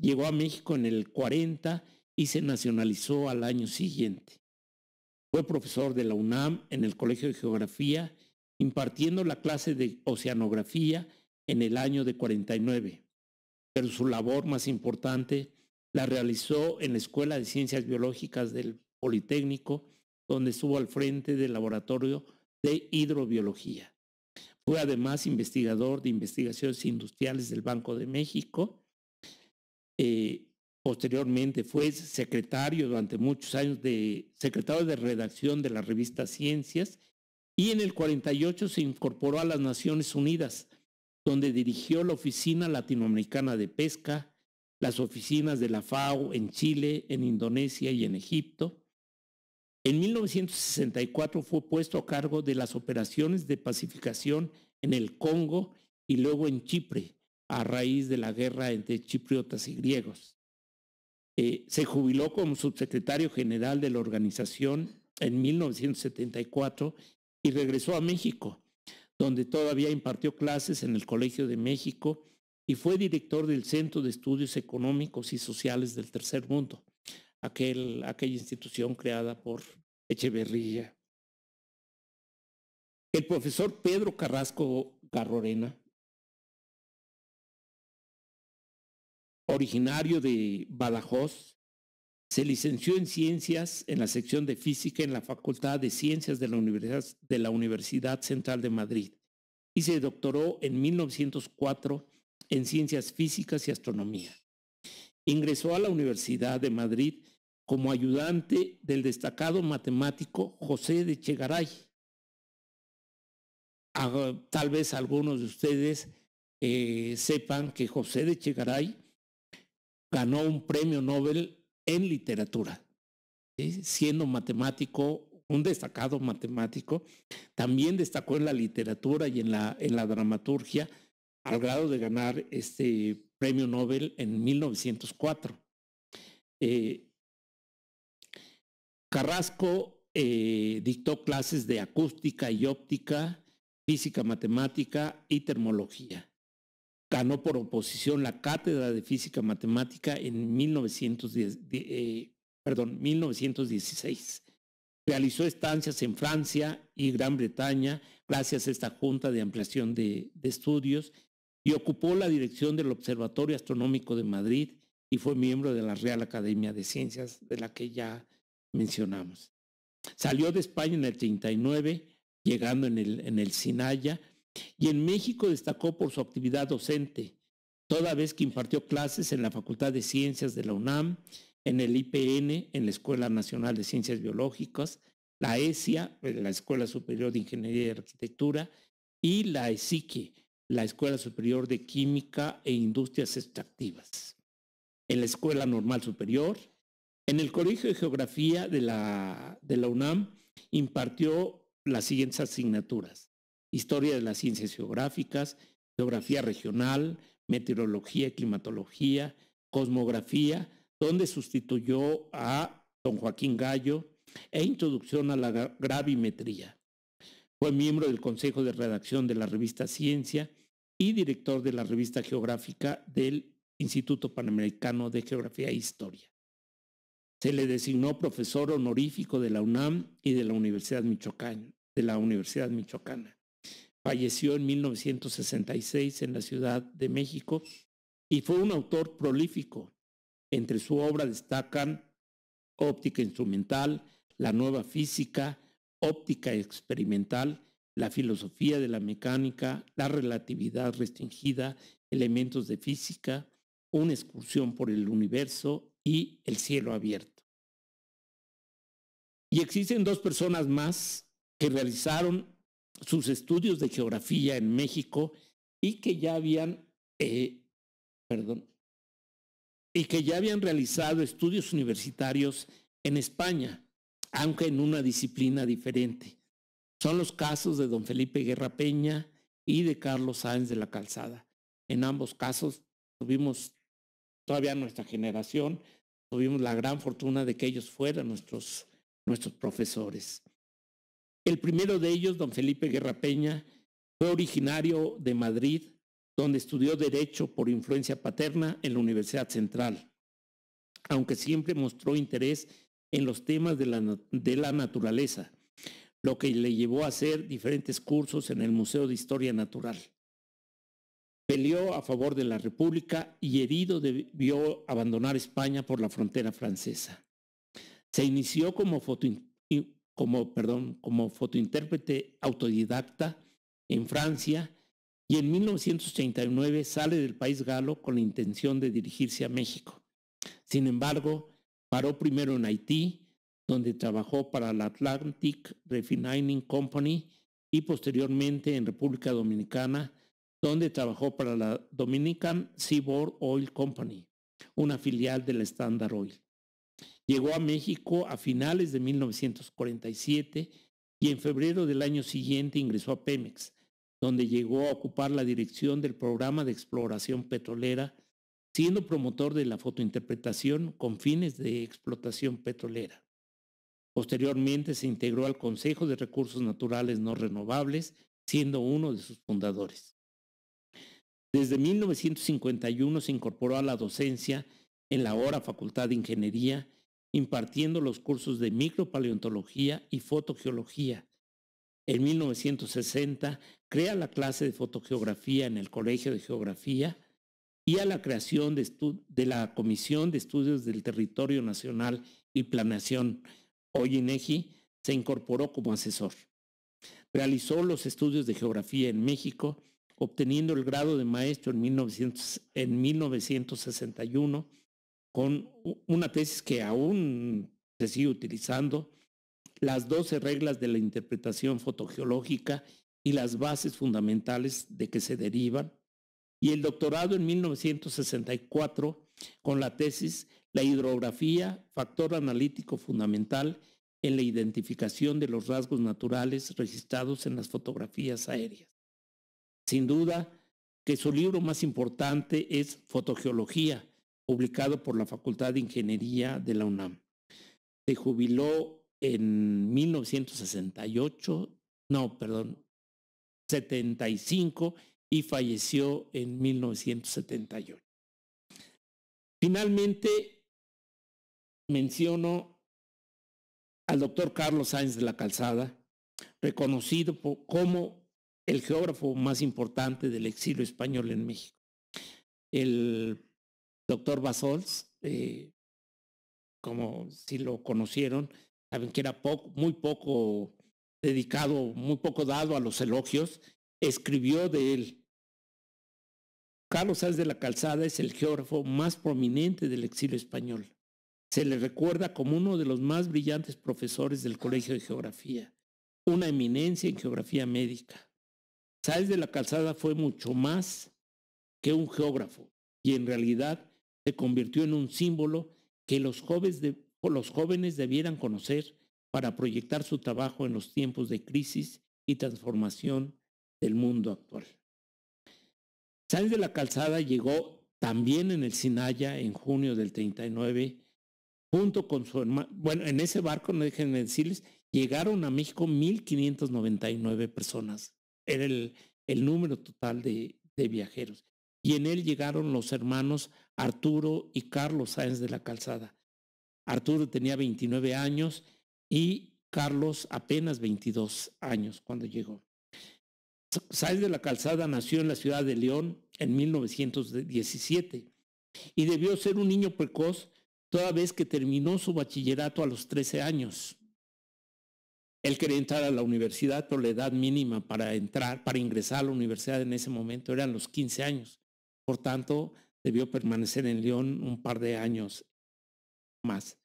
Llegó a México en el 40 y se nacionalizó al año siguiente. Fue profesor de la UNAM en el Colegio de Geografía, impartiendo la clase de Oceanografía en el año de 49 pero su labor más importante la realizó en la Escuela de Ciencias Biológicas del Politécnico, donde estuvo al frente del Laboratorio de Hidrobiología. Fue además investigador de investigaciones industriales del Banco de México. Eh, posteriormente fue secretario durante muchos años de secretario de redacción de la revista Ciencias y en el 48 se incorporó a las Naciones Unidas donde dirigió la Oficina Latinoamericana de Pesca, las oficinas de la FAO en Chile, en Indonesia y en Egipto. En 1964 fue puesto a cargo de las operaciones de pacificación en el Congo y luego en Chipre, a raíz de la guerra entre chipriotas y griegos. Eh, se jubiló como subsecretario general de la organización en 1974 y regresó a México, donde todavía impartió clases en el Colegio de México y fue director del Centro de Estudios Económicos y Sociales del Tercer Mundo, aquel, aquella institución creada por Echeverría. El profesor Pedro Carrasco Garrorena, originario de Badajoz, se licenció en Ciencias en la sección de Física en la Facultad de Ciencias de la Universidad, de la Universidad Central de Madrid y se doctoró en 1904 en Ciencias Físicas y Astronomía. Ingresó a la Universidad de Madrid como ayudante del destacado matemático José de Chegaray. Ah, tal vez algunos de ustedes eh, sepan que José de Chegaray ganó un premio Nobel en literatura, siendo matemático, un destacado matemático, también destacó en la literatura y en la, en la dramaturgia al grado de ganar este premio Nobel en 1904. Eh, Carrasco eh, dictó clases de acústica y óptica, física matemática y termología ganó por oposición la cátedra de física matemática en eh, perdón, 1916. Realizó estancias en Francia y Gran Bretaña gracias a esta Junta de Ampliación de, de Estudios y ocupó la dirección del Observatorio Astronómico de Madrid y fue miembro de la Real Academia de Ciencias, de la que ya mencionamos. Salió de España en el 39, llegando en el, en el Sinaya, y en México destacó por su actividad docente, toda vez que impartió clases en la Facultad de Ciencias de la UNAM, en el IPN, en la Escuela Nacional de Ciencias Biológicas, la ESIA, la Escuela Superior de Ingeniería y Arquitectura, y la ESIQUE, e, la Escuela Superior de Química e Industrias Extractivas, en la Escuela Normal Superior, en el Colegio de Geografía de la, de la UNAM, impartió las siguientes asignaturas historia de las ciencias geográficas, geografía regional, meteorología, climatología, cosmografía, donde sustituyó a don Joaquín Gallo e introducción a la gravimetría. Fue miembro del Consejo de Redacción de la revista Ciencia y director de la revista geográfica del Instituto Panamericano de Geografía e Historia. Se le designó profesor honorífico de la UNAM y de la Universidad, de la Universidad Michoacana. Falleció en 1966 en la Ciudad de México y fue un autor prolífico. Entre su obra destacan óptica instrumental, la nueva física, óptica experimental, la filosofía de la mecánica, la relatividad restringida, elementos de física, una excursión por el universo y el cielo abierto. Y existen dos personas más que realizaron sus estudios de geografía en México y que ya habían, eh, perdón, y que ya habían realizado estudios universitarios en España, aunque en una disciplina diferente. Son los casos de don Felipe Guerra Peña y de Carlos Sáenz de la Calzada. En ambos casos tuvimos, todavía nuestra generación, tuvimos la gran fortuna de que ellos fueran nuestros, nuestros profesores. El primero de ellos, don Felipe Guerra Peña, fue originario de Madrid, donde estudió Derecho por influencia paterna en la Universidad Central, aunque siempre mostró interés en los temas de la, naturaleza, lo que le llevó a hacer diferentes cursos en el Museo de Historia Natural. Peleó a favor de la República y herido debió abandonar España por la frontera francesa. Se inició como foto, como, perdón, fotointérprete autodidacta en Francia y en 1939 sale del país galo con la intención de dirigirse a México. Sin embargo, paró primero en Haití, donde trabajó para la Atlantic Refining Company y posteriormente en República Dominicana, donde trabajó para la Dominican Seaboard Oil Company, una filial de la Standard Oil. Llegó a México a finales de 1947 y en febrero del año siguiente ingresó a Pemex, donde llegó a ocupar la dirección del programa de exploración petrolera, siendo promotor de la fotointerpretación con fines de explotación petrolera. Posteriormente se integró al Consejo de Recursos Naturales No Renovables, siendo uno de sus fundadores. Desde 1951 se incorporó a la docencia en la ahora Facultad de Ingeniería impartiendo los cursos de micropaleontología y fotogeología. En 1960 crea la clase de fotogeografía en el Colegio de Geografía y a la creación de, la Comisión de Estudios del Territorio Nacional y Planeación, hoy INEGI, se incorporó como asesor. Realizó los estudios de geografía en México, obteniendo el grado de maestro en, en 1961 con una tesis que aún se sigue utilizando, las 12 reglas de la interpretación fotogeológica y las bases fundamentales de que se derivan, y el doctorado en 1964 con la tesis La hidrografía, factor analítico fundamental en la identificación de los rasgos naturales registrados en las fotografías aéreas. Sin duda que su libro más importante es Fotogeología, publicado por la Facultad de Ingeniería de la UNAM. Se jubiló en 1968, no, perdón, 75 y falleció en 1978. Finalmente, menciono al doctor Carlos Sáenz de la Calzada, reconocido como el geógrafo más importante del exilio español en México. El doctor Basols, eh, como si lo conocieron, saben que era muy poco dedicado, muy poco dado a los elogios, escribió de él. Carlos Sáenz de la Calzada es el geógrafo más prominente del exilio español. Se le recuerda como uno de los más brillantes profesores del Colegio de Geografía, una eminencia en geografía médica. Sáenz de la Calzada fue mucho más que un geógrafo y en realidad se convirtió en un símbolo que los jóvenes, debieran conocer para proyectar su trabajo en los tiempos de crisis y transformación del mundo actual. Sáenz de la Calzada llegó también en el Sinaya en junio del 39, junto con su hermano, bueno, en ese barco, no dejen decirles, llegaron a México 1.599 personas. Era el, número total de viajeros y en él llegaron los hermanos Arturo y Carlos Sáenz de la Calzada. Arturo tenía 29 años y Carlos apenas 22 años cuando llegó. Sáenz de la Calzada nació en la ciudad de León en 1917 y debió ser un niño precoz toda vez que terminó su bachillerato a los 13 años. Él quería entrar a la universidad, pero la edad mínima para entrar, para ingresar a la universidad en ese momento eran los 15 años. Por tanto, debió permanecer en León un par de años más.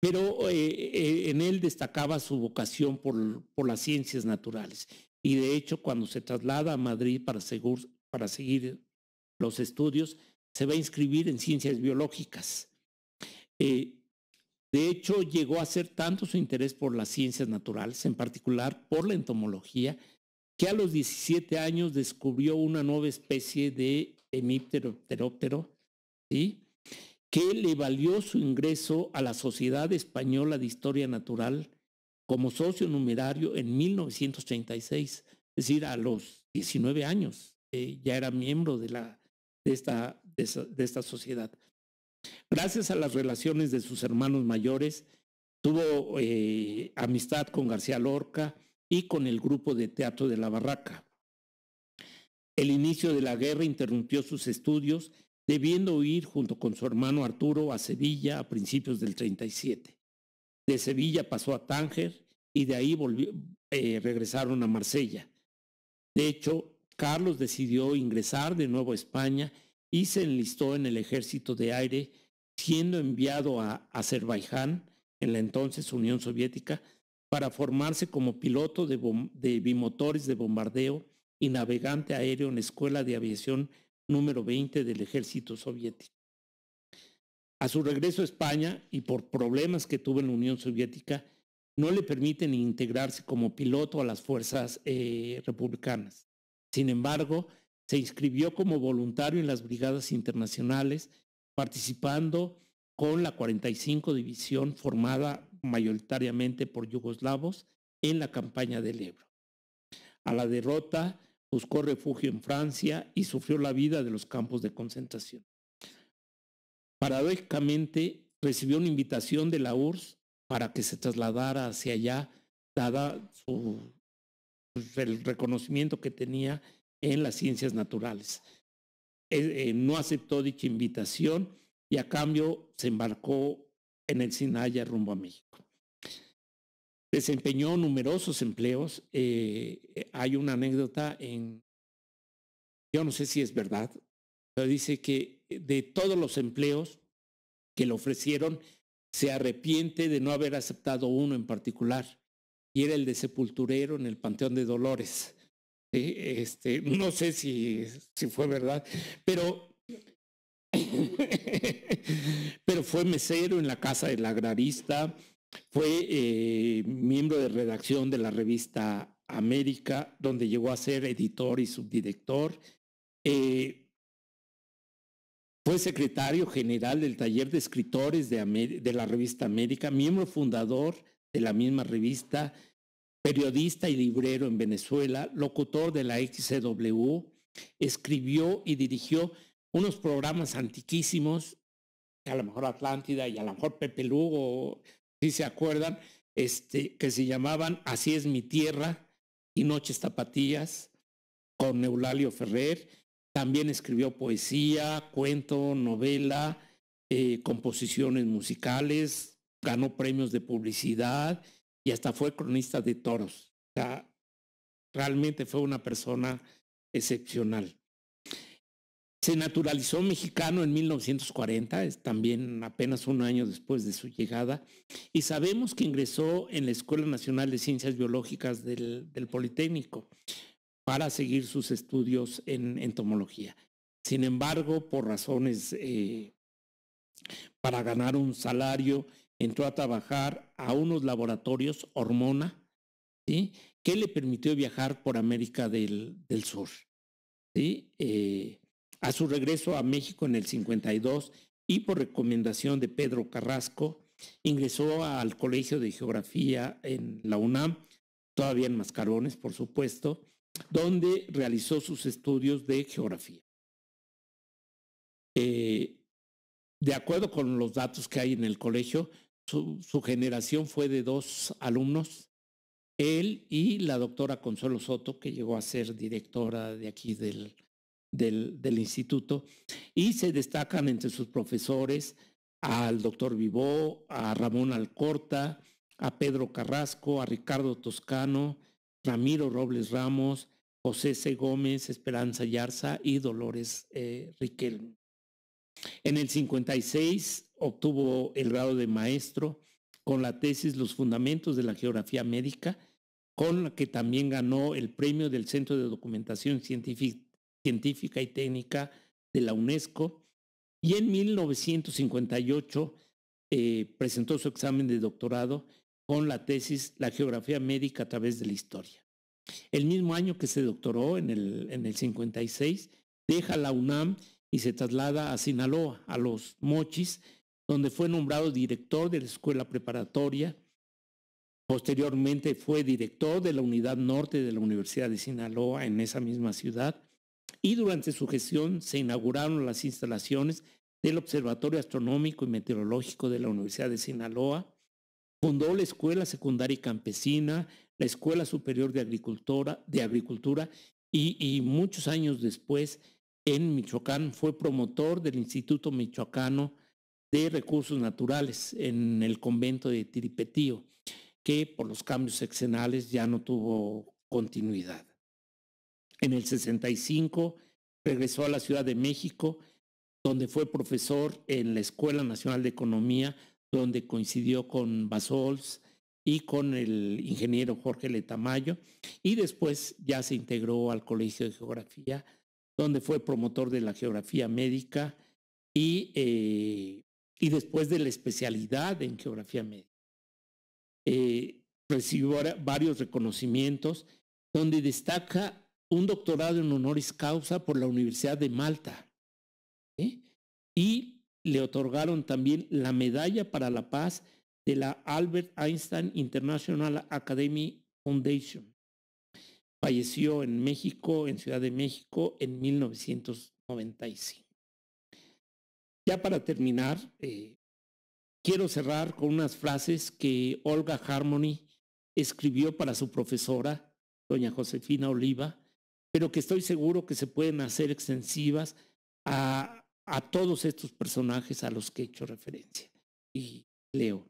Pero eh, eh, en él destacaba su vocación por, las ciencias naturales. Y de hecho, cuando se traslada a Madrid para, para seguir los estudios, se va a inscribir en ciencias biológicas. Eh, de hecho, llegó a ser tanto su interés por las ciencias naturales, en particular por la entomología, que a los 17 años descubrió una nueva especie de hemipteropteróptero, ¿sí? que le valió su ingreso a la Sociedad Española de Historia Natural como socio numerario en 1936, es decir, a los 19 años. ya era miembro de, la, de, esta, esta sociedad. Gracias a las relaciones de sus hermanos mayores, tuvo eh, amistad con García Lorca y con el grupo de teatro de la Barraca. El inicio de la guerra interrumpió sus estudios, debiendo huir junto con su hermano Arturo a Sevilla a principios del 37. De Sevilla pasó a Tánger y de ahí eh, regresaron a Marsella. De hecho, Carlos decidió ingresar de nuevo a España y se enlistó en el ejército de aire, siendo enviado a Azerbaiyán, en la entonces Unión Soviética, para formarse como piloto de bimotores de bombardeo y navegante aéreo en la Escuela de Aviación número 20 del ejército soviético. A su regreso a España y por problemas que tuvo en la Unión Soviética, no le permiten integrarse como piloto a las fuerzas eh, republicanas. Sin embargo, se inscribió como voluntario en las brigadas internacionales, participando con la 45 División formada mayoritariamente por yugoslavos en la campaña del Ebro a la derrota, buscó refugio en Francia y sufrió la vida de los campos de concentración. Paradójicamente, recibió una invitación de la URSS para que se trasladara hacia allá, dada su, pues, el reconocimiento que tenía en las ciencias naturales. Eh, eh, no aceptó dicha invitación y a cambio se embarcó en el Sinaya rumbo a México. Desempeñó numerosos empleos. Eh, hay una anécdota en, yo no sé si es verdad, pero dice que de todos los empleos que le ofrecieron, se arrepiente de no haber aceptado uno en particular, y era el de sepulturero en el Panteón de Dolores. este, no sé si, si fue verdad, pero pero fue mesero en la casa del agrarista, fue eh, miembro de redacción de la revista América, donde llegó a ser editor y subdirector. Eh, fue secretario general del taller de escritores de, de la revista América, miembro fundador de la misma revista, periodista y librero en Venezuela, locutor de la XCW, escribió y dirigió unos programas antiquísimos, a lo mejor Atlántida y a lo mejor Pepe Lugo, si se acuerdan, este, que se llamaban Así es mi tierra y Noches Tapatías, con Eulalio Ferrer. También escribió poesía, cuento, novela, eh, composiciones musicales, ganó premios de publicidad y hasta fue cronista de toros. sea, realmente fue una persona excepcional. Se naturalizó mexicano en 1940, es también apenas un año después de su llegada, y sabemos que ingresó en la Escuela Nacional de Ciencias Biológicas del, Politécnico para seguir sus estudios en entomología. Sin embargo, por razones eh, para ganar un salario, entró a trabajar a unos laboratorios hormona, que le permitió viajar por América del, Sur. ¿sí? Eh, a su regreso a México en el 52 y por recomendación de Pedro Carrasco, ingresó al Colegio de Geografía en la UNAM, todavía en Mascarones, por supuesto, donde realizó sus estudios de geografía. Eh, de acuerdo con los datos que hay en el colegio, su, su generación fue de dos alumnos, él y la doctora Consuelo Soto, que llegó a ser directora de aquí del del, instituto y se destacan entre sus profesores al doctor Vivó, a Ramón Alcorta, a Pedro Carrasco, a Ricardo Toscano, Ramiro Robles Ramos, José C. Gómez, Esperanza Yarza y Dolores eh, Riquelme. En el 56 obtuvo el grado de maestro con la tesis Los Fundamentos de la Geografía Médica, con la que también ganó el premio del Centro de Documentación Científica científica y técnica de la UNESCO y en 1958 eh, presentó su examen de doctorado con la tesis La geografía médica a través de la historia. El mismo año que se doctoró, en el, en el 56, deja la UNAM y se traslada a Sinaloa, a los Mochis, donde fue nombrado director de la escuela preparatoria. Posteriormente fue director de la Unidad Norte de la Universidad de Sinaloa en esa misma ciudad y durante su gestión se inauguraron las instalaciones del Observatorio Astronómico y Meteorológico de la Universidad de Sinaloa, fundó la Escuela Secundaria y Campesina, la Escuela Superior de, Agricultura, y, muchos años después en Michoacán fue promotor del Instituto Michoacano de Recursos Naturales en el convento de Tiripetío, que por los cambios sexenales ya no tuvo continuidad. En el 65 regresó a la Ciudad de México, donde fue profesor en la Escuela Nacional de Economía, donde coincidió con Basols y con el ingeniero Jorge Letamayo, y después ya se integró al Colegio de Geografía, donde fue promotor de la geografía médica y, eh, y después de la especialidad en geografía médica. Eh, recibió varios reconocimientos, donde destaca un doctorado en honoris causa por la Universidad de Malta. ¿eh? Y le otorgaron también la medalla para la paz de la Albert Einstein International Academy Foundation. Falleció en México, en Ciudad de México, en 1995. Ya para terminar, eh, quiero cerrar con unas frases que Olga Harmony escribió para su profesora, doña Josefina Oliva, pero que estoy seguro que se pueden hacer extensivas a, a todos estos personajes a los que he hecho referencia. Y leo,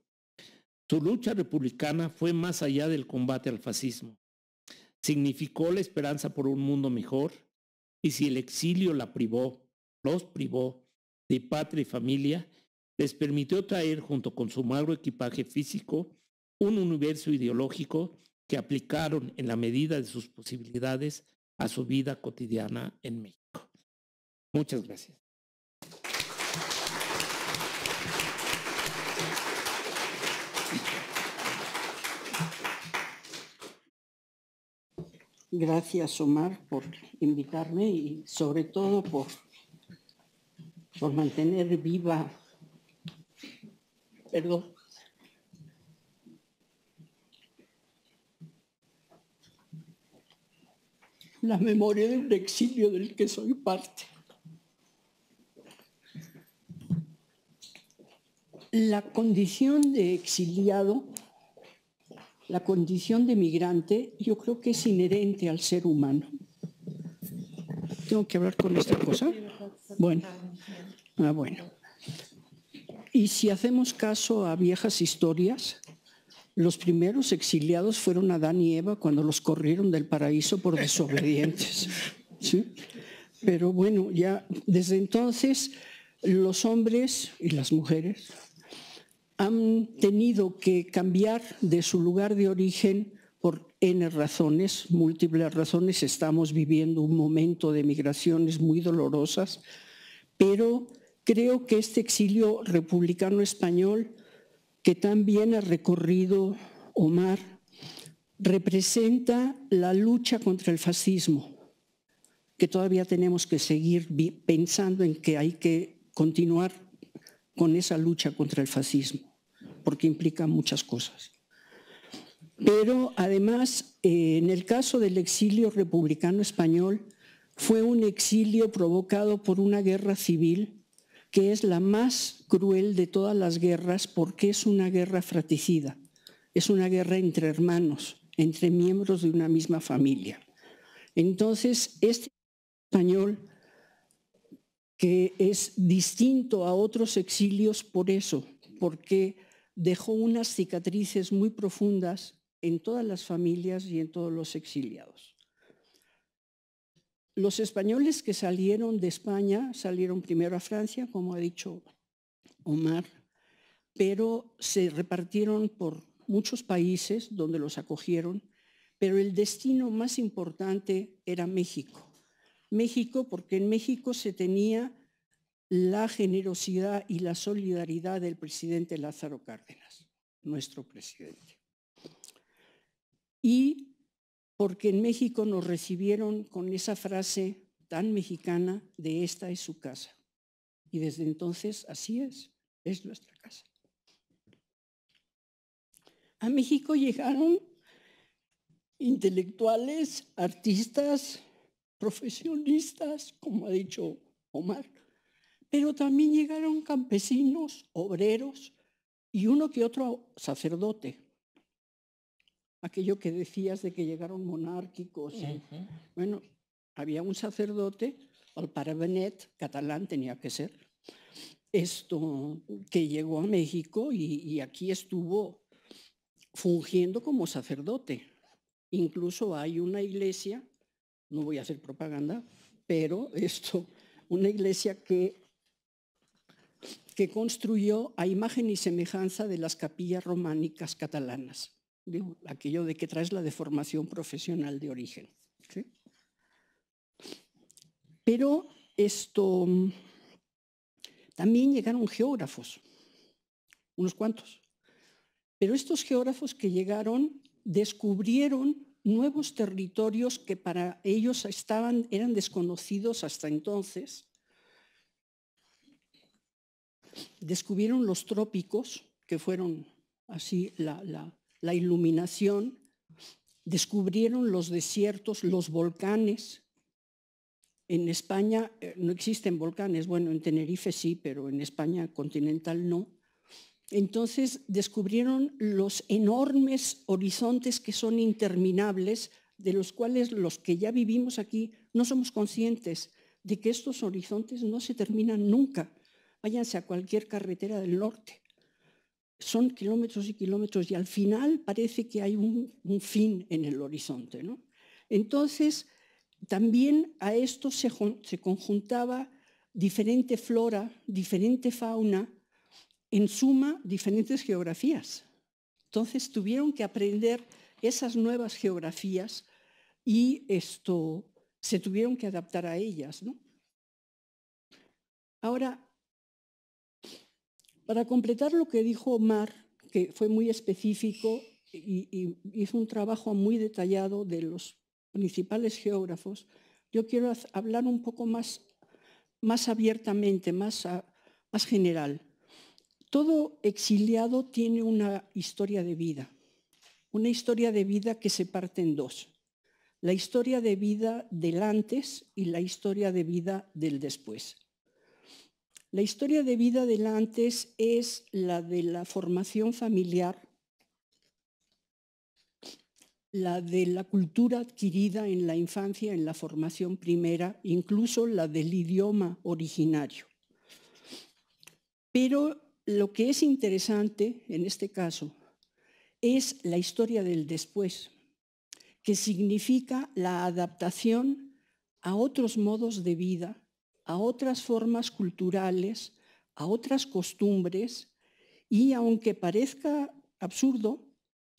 su lucha republicana fue más allá del combate al fascismo. Significó la esperanza por un mundo mejor y si el exilio la privó, los privó de patria y familia, les permitió traer junto con su magro equipaje físico un universo ideológico que aplicaron en la medida de sus posibilidades a su vida cotidiana en México. Muchas gracias. Gracias, Omar, por invitarme y sobre todo por, por mantener viva, perdón, la memoria de un exilio del que soy parte. La condición de exiliado, la condición de migrante, yo creo que es inherente al ser humano. ¿Tengo que hablar con esta cosa? Bueno. Ah, bueno. Y si hacemos caso a viejas historias, los primeros exiliados fueron Adán y Eva cuando los corrieron del paraíso por desobedientes. ¿sí? Pero bueno, ya desde entonces los hombres y las mujeres han tenido que cambiar de su lugar de origen por N razones, múltiples razones. Estamos viviendo un momento de migraciones muy dolorosas, pero creo que este exilio republicano español que también ha recorrido Omar, representa la lucha contra el fascismo, que todavía tenemos que seguir pensando en que hay que continuar con esa lucha contra el fascismo, porque implica muchas cosas. Pero además, eh, en el caso del exilio republicano español, fue un exilio provocado por una guerra civil que es la más cruel de todas las guerras porque es una guerra fratricida, es una guerra entre hermanos, entre miembros de una misma familia. Entonces, este español que es distinto a otros exilios por eso, porque dejó unas cicatrices muy profundas en todas las familias y en todos los exiliados los españoles que salieron de España salieron primero a Francia, como ha dicho Omar, pero se repartieron por muchos países donde los acogieron, pero el destino más importante era México. México, porque en México se tenía la generosidad y la solidaridad del presidente Lázaro Cárdenas, nuestro presidente. Y porque en México nos recibieron con esa frase tan mexicana de esta es su casa. Y desde entonces así es, es nuestra casa. A México llegaron intelectuales, artistas, profesionistas, como ha dicho Omar, pero también llegaron campesinos, obreros y uno que otro sacerdote aquello que decías de que llegaron monárquicos. Bueno, había un sacerdote, el para catalán tenía que ser, esto, que llegó a México y, aquí estuvo fungiendo como sacerdote. Incluso hay una iglesia, no voy a hacer propaganda, pero esto, una iglesia que, que construyó a imagen y semejanza de las capillas románicas catalanas aquello de que traes la deformación profesional de origen. Pero esto, también llegaron geógrafos, unos cuantos. Pero estos geógrafos que llegaron descubrieron nuevos territorios que para ellos estaban, eran desconocidos hasta entonces. Descubrieron los trópicos, que fueron así la, la iluminación, descubrieron los desiertos, los volcanes. En España eh, no existen volcanes, bueno, en Tenerife sí, pero en España continental no. Entonces descubrieron los enormes horizontes que son interminables, de los cuales los que ya vivimos aquí no somos conscientes de que estos horizontes no se terminan nunca. Váyanse a cualquier carretera del norte son kilómetros y kilómetros y al final parece que hay un, fin en el horizonte. Entonces, también a esto se, se conjuntaba diferente flora, diferente fauna, en suma, diferentes geografías. Entonces tuvieron que aprender esas nuevas geografías y esto, se tuvieron que adaptar a ellas. Ahora, para completar lo que dijo Omar, que fue muy específico y, hizo un trabajo muy detallado de los principales geógrafos, yo quiero hablar un poco más, más abiertamente, más, más general. Todo exiliado tiene una historia de vida, una historia de vida que se parte en dos, la historia de vida del antes y la historia de vida del después. La historia de vida del antes es la de la formación familiar, la de la cultura adquirida en la infancia, en la formación primera, incluso la del idioma originario. Pero lo que es interesante en este caso es la historia del después, que significa la adaptación a otros modos de vida a otras formas culturales, a otras costumbres y, aunque parezca absurdo,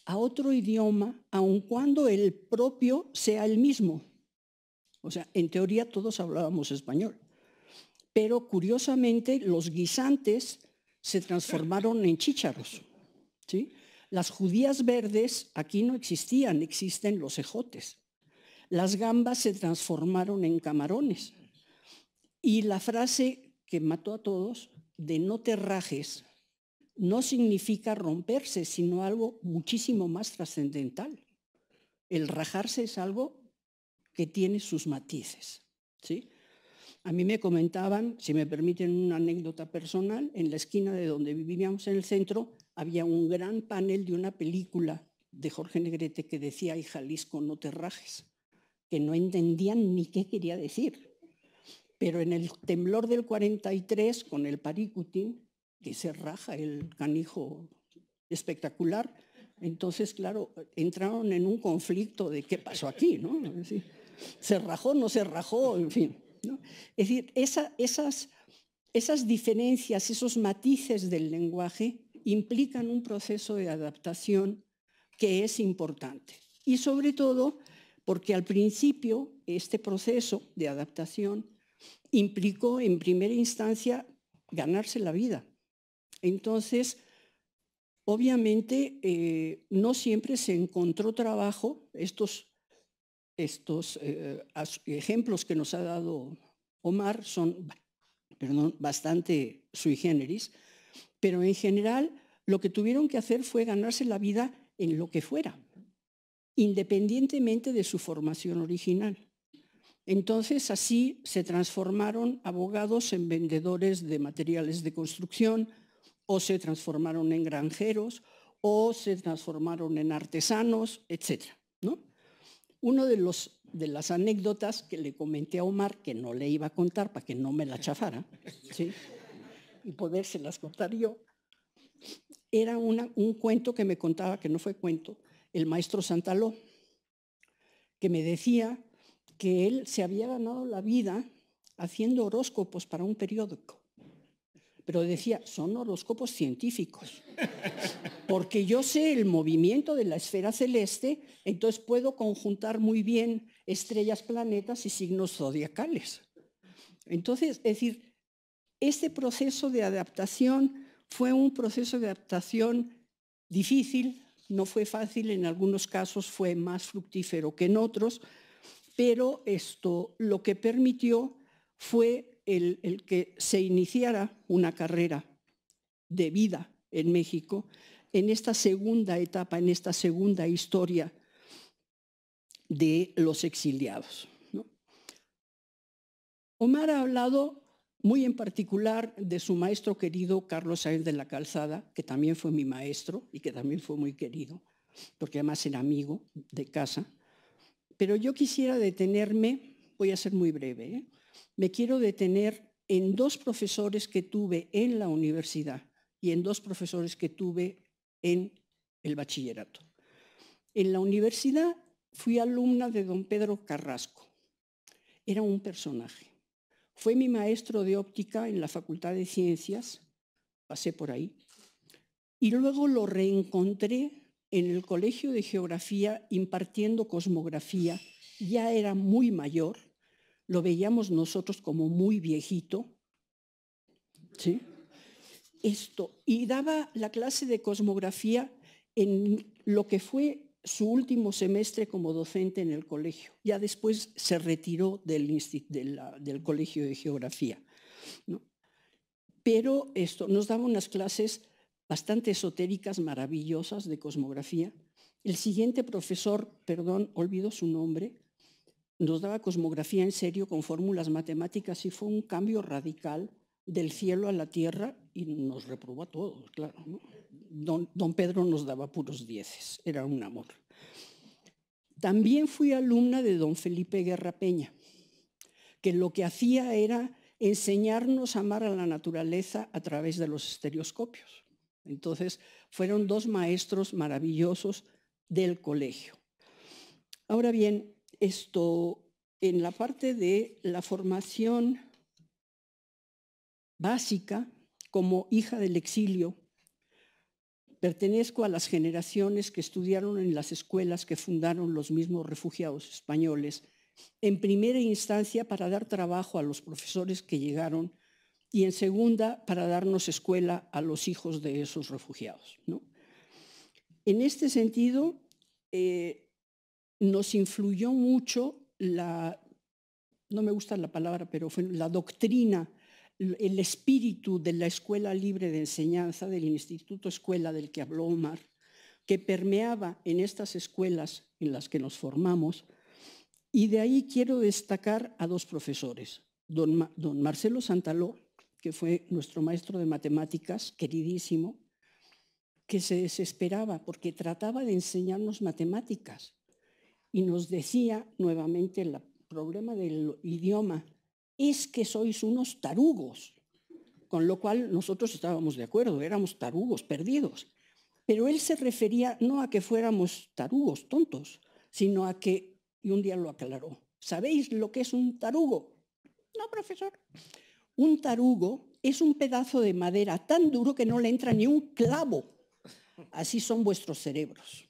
a otro idioma, aun cuando el propio sea el mismo. O sea, en teoría todos hablábamos español, pero curiosamente los guisantes se transformaron en chícharos. ¿sí? Las judías verdes aquí no existían, existen los ejotes. Las gambas se transformaron en camarones. Y la frase que mató a todos, de no te rajes, no significa romperse, sino algo muchísimo más trascendental. El rajarse es algo que tiene sus matices. ¿sí? A mí me comentaban, si me permiten una anécdota personal, en la esquina de donde vivíamos en el centro había un gran panel de una película de Jorge Negrete que decía, y Jalisco, no te rajes, que no entendían ni qué quería decir. Pero en el temblor del 43, con el Paricutín, que se raja el canijo espectacular, entonces, claro, entraron en un conflicto de qué pasó aquí, ¿no? se rajó, no se rajó, en fin. Es decir, esas diferencias, esos matices del lenguaje implican un proceso de adaptación que es importante. Y sobre todo porque al principio este proceso de adaptación implicó en primera instancia ganarse la vida. Entonces, obviamente, eh, no siempre se encontró trabajo. Estos, estos eh, ejemplos que nos ha dado Omar son bastante sui generis, pero en general lo que tuvieron que hacer fue ganarse la vida en lo que fuera, independientemente de su formación original. Entonces, así se transformaron abogados en vendedores de materiales de construcción, o se transformaron en granjeros, o se transformaron en artesanos, etc. ¿no? Uno de, de las anécdotas que le comenté a Omar, que no le iba a contar para que no me la chafara, y y podérselas contar yo, era un cuento que me contaba, que no fue cuento, el maestro Santaló, que me decía que él se había ganado la vida haciendo horóscopos para un periódico. Pero decía, son horóscopos científicos, porque yo sé el movimiento de la esfera celeste, entonces puedo conjuntar muy bien estrellas, planetas y signos zodiacales. Entonces, es decir, este proceso de adaptación fue un proceso de adaptación difícil, no fue fácil, en algunos casos fue más fructífero que en otros, pero esto lo que permitió fue el, que se iniciara una carrera de vida en México en esta segunda etapa, en esta segunda historia de los exiliados. Omar ha hablado muy en particular de su maestro querido Carlos Sáenz de la Calzada, que también fue mi maestro y que también fue muy querido, porque además era amigo de casa. Pero yo quisiera detenerme, voy a ser muy breve, ¿eh? me quiero detener en dos profesores que tuve en la universidad y en dos profesores que tuve en el bachillerato. En la universidad fui alumna de don Pedro Carrasco. Era un personaje. Fue mi maestro de óptica en la Facultad de Ciencias, pasé por ahí, y luego lo reencontré en el Colegio de Geografía impartiendo cosmografía, ya era muy mayor, lo veíamos nosotros como muy viejito, ¿sí? Esto, y daba la clase de cosmografía en lo que fue su último semestre como docente en el colegio. Ya después se retiró del, Colegio de Geografía. ¿no? Pero esto, nos daba unas clases bastante esotéricas, maravillosas de cosmografía. El siguiente profesor, perdón, olvido su nombre, nos daba cosmografía en serio con fórmulas matemáticas y fue un cambio radical del cielo a la tierra y nos reprobó a todos, claro. Don, don, Pedro nos daba puros dieces, era un amor. También fui alumna de don Felipe Guerra Peña, que lo que hacía era enseñarnos a amar a la naturaleza a través de los estereoscopios. Entonces, fueron dos maestros maravillosos del colegio. Ahora bien, esto en la parte de la formación básica como hija del exilio, pertenezco a las generaciones que estudiaron en las escuelas que fundaron los mismos refugiados españoles, en primera instancia para dar trabajo a los profesores que llegaron y en segunda, para darnos escuela a los hijos de esos refugiados. En este sentido, eh, nos influyó mucho la, no me gusta la palabra, pero fue la doctrina, el espíritu de la Escuela Libre de Enseñanza, del Instituto Escuela del que habló Omar, que permeaba en estas escuelas en las que nos formamos. Y de ahí quiero destacar a dos profesores, don, don Marcelo Santaló, que fue nuestro maestro de matemáticas, queridísimo, que se desesperaba porque trataba de enseñarnos matemáticas y nos decía nuevamente el problema del idioma, es que sois unos tarugos, con lo cual nosotros estábamos de acuerdo, éramos tarugos perdidos, pero él se refería no a que fuéramos tarugos tontos, sino a que, y un día lo aclaró, ¿sabéis lo que es un tarugo? No, profesor un tarugo es un pedazo de madera tan duro que no le entra ni un clavo. Así son vuestros cerebros.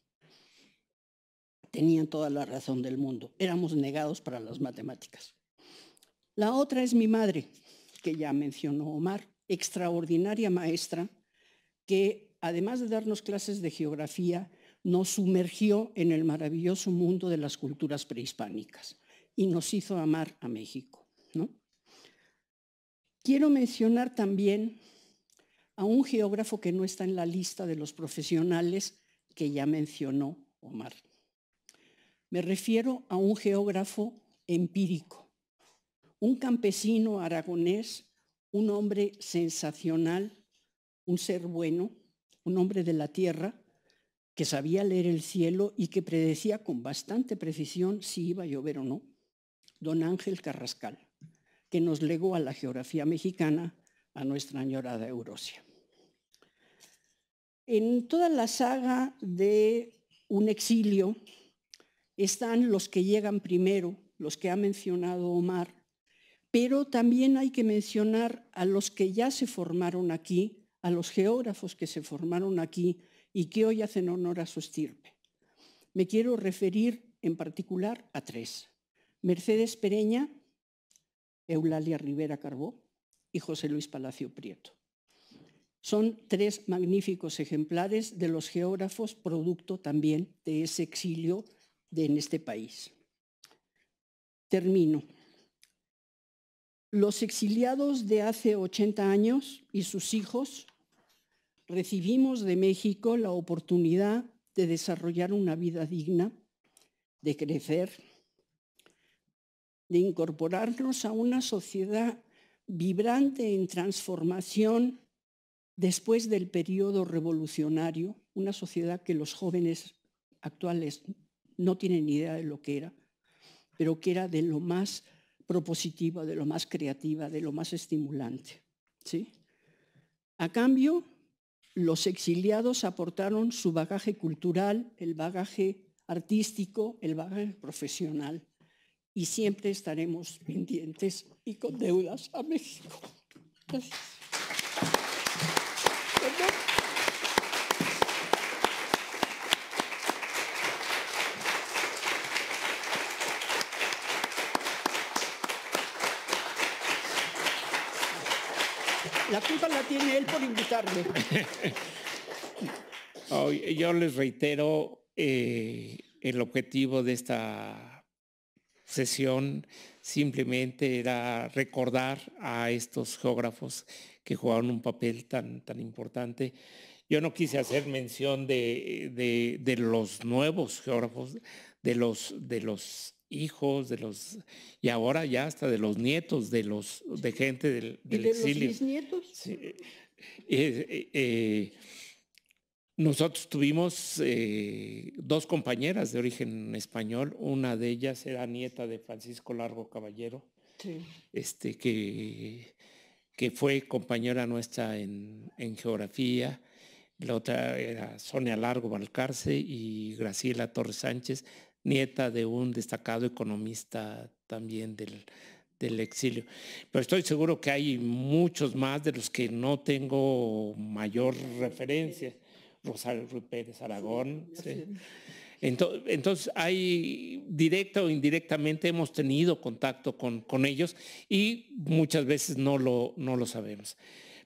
Tenían toda la razón del mundo. Éramos negados para las matemáticas. La otra es mi madre, que ya mencionó Omar, extraordinaria maestra, que además de darnos clases de geografía, nos sumergió en el maravilloso mundo de las culturas prehispánicas y nos hizo amar a México. Quiero mencionar también a un geógrafo que no está en la lista de los profesionales que ya mencionó Omar. Me refiero a un geógrafo empírico, un campesino aragonés, un hombre sensacional, un ser bueno, un hombre de la tierra, que sabía leer el cielo y que predecía con bastante precisión si iba a llover o no, don Ángel Carrascal que nos legó a la geografía mexicana, a nuestra añorada Eurosia. En toda la saga de un exilio están los que llegan primero, los que ha mencionado Omar, pero también hay que mencionar a los que ya se formaron aquí, a los geógrafos que se formaron aquí y que hoy hacen honor a su estirpe. Me quiero referir en particular a tres. Mercedes Pereña, Eulalia Rivera Carbó y José Luis Palacio Prieto. Son tres magníficos ejemplares de los geógrafos producto también de ese exilio en este país. Termino. Los exiliados de hace 80 años y sus hijos recibimos de México la oportunidad de desarrollar una vida digna, de crecer, de incorporarnos a una sociedad vibrante en transformación después del periodo revolucionario, una sociedad que los jóvenes actuales no tienen ni idea de lo que era, pero que era de lo más propositiva, de lo más creativa, de lo más estimulante. ¿sí? A cambio, los exiliados aportaron su bagaje cultural, el bagaje artístico, el bagaje profesional y siempre estaremos pendientes y con deudas a México. La culpa la tiene él por invitarme. Yo les reitero eh, el objetivo de esta sesión simplemente era recordar a estos geógrafos que jugaron un papel tan, tan importante. Yo no quise hacer mención de, de, los nuevos geógrafos, de los, de los hijos, de los, y ahora ya hasta de los nietos, de los, de gente del, del ¿Y de Los bisnietos? Sí. Eh, eh, eh, nosotros tuvimos eh, dos compañeras de origen español, una de ellas era nieta de Francisco Largo Caballero, este, que, fue compañera nuestra en, geografía, la otra era Sonia Largo Balcarce y Graciela Torres Sánchez, nieta de un destacado economista también del exilio. Pero estoy seguro que hay muchos más de los que no tengo mayor referencia. Rosario Ruiz Pérez Aragón. Entonces, hay directa o indirectamente hemos tenido contacto con, ellos y muchas veces no lo, no lo sabemos.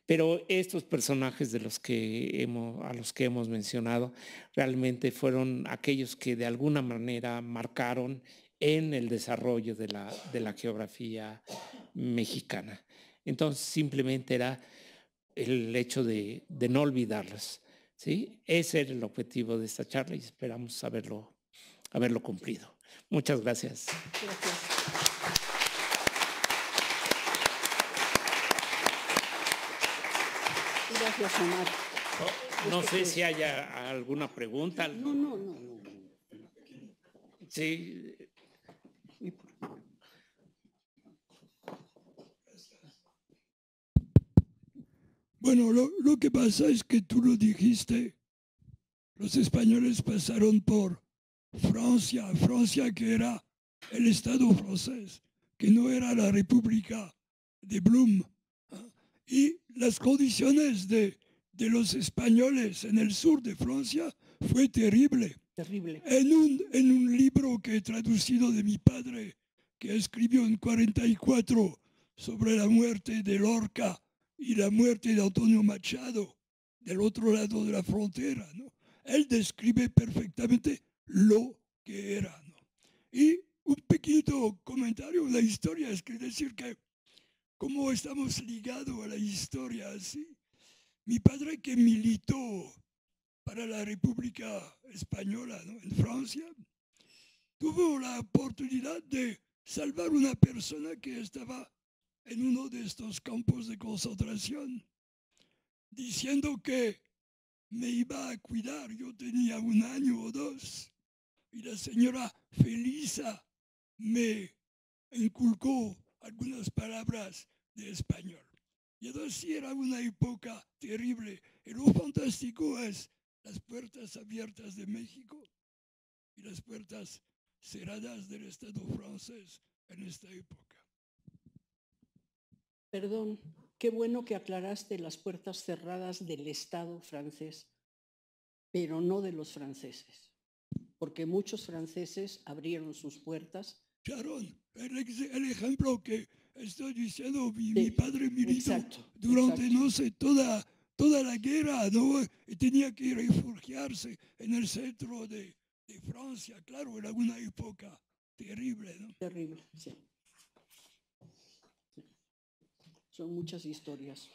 Pero estos personajes de los que a los que hemos mencionado realmente fueron aquellos que de alguna manera marcaron en el desarrollo de la, geografía mexicana. Entonces simplemente era el hecho de, de no olvidarlos. ¿sí? Ese era el objetivo de esta charla y esperamos haberlo, haberlo cumplido. Muchas gracias. gracias. Gracias, No, sé si haya alguna pregunta. No, no, no. no. Sí, Bueno, lo, que pasa es que tú lo dijiste. Los españoles pasaron por Francia, Francia que era el Estado francés, que no era la República de Blum. ¿ah? Y las condiciones de, los españoles en el sur de Francia fue terrible. Terrible. En un, en un libro que he traducido de mi padre, que escribió en 44 sobre la muerte de Lorca y la muerte de Antonio Machado del otro lado de la frontera. ¿no? Él describe perfectamente lo que era. ¿no? Y un pequeño comentario de la historia, es que decir que como estamos ligados a la historia así, mi padre que militó para la República Española ¿no? en Francia, tuvo la oportunidad de salvar una persona que estaba en uno de estos campos de concentración, diciendo que me iba a cuidar. Yo tenía un año o dos y la señora Felisa me inculcó algunas palabras de español. Y entonces era una época terrible. Y lo fantástico es las puertas abiertas de México y las puertas cerradas del Estado francés en esta época. Perdón, qué bueno que aclaraste las puertas cerradas del Estado francés, pero no de los franceses, porque muchos franceses abrieron sus puertas. Claro, el, ejemplo que estoy diciendo, mi, padre militó durante, no sé, toda, toda la guerra, ¿no? Y tenía que refugiarse en el centro de, de Francia, claro, era una época terrible, ¿no? Terrible, sí. Son muchas historias.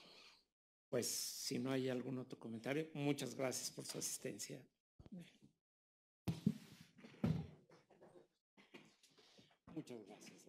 Pues si no hay algún otro comentario, muchas gracias por su asistencia. Muchas gracias.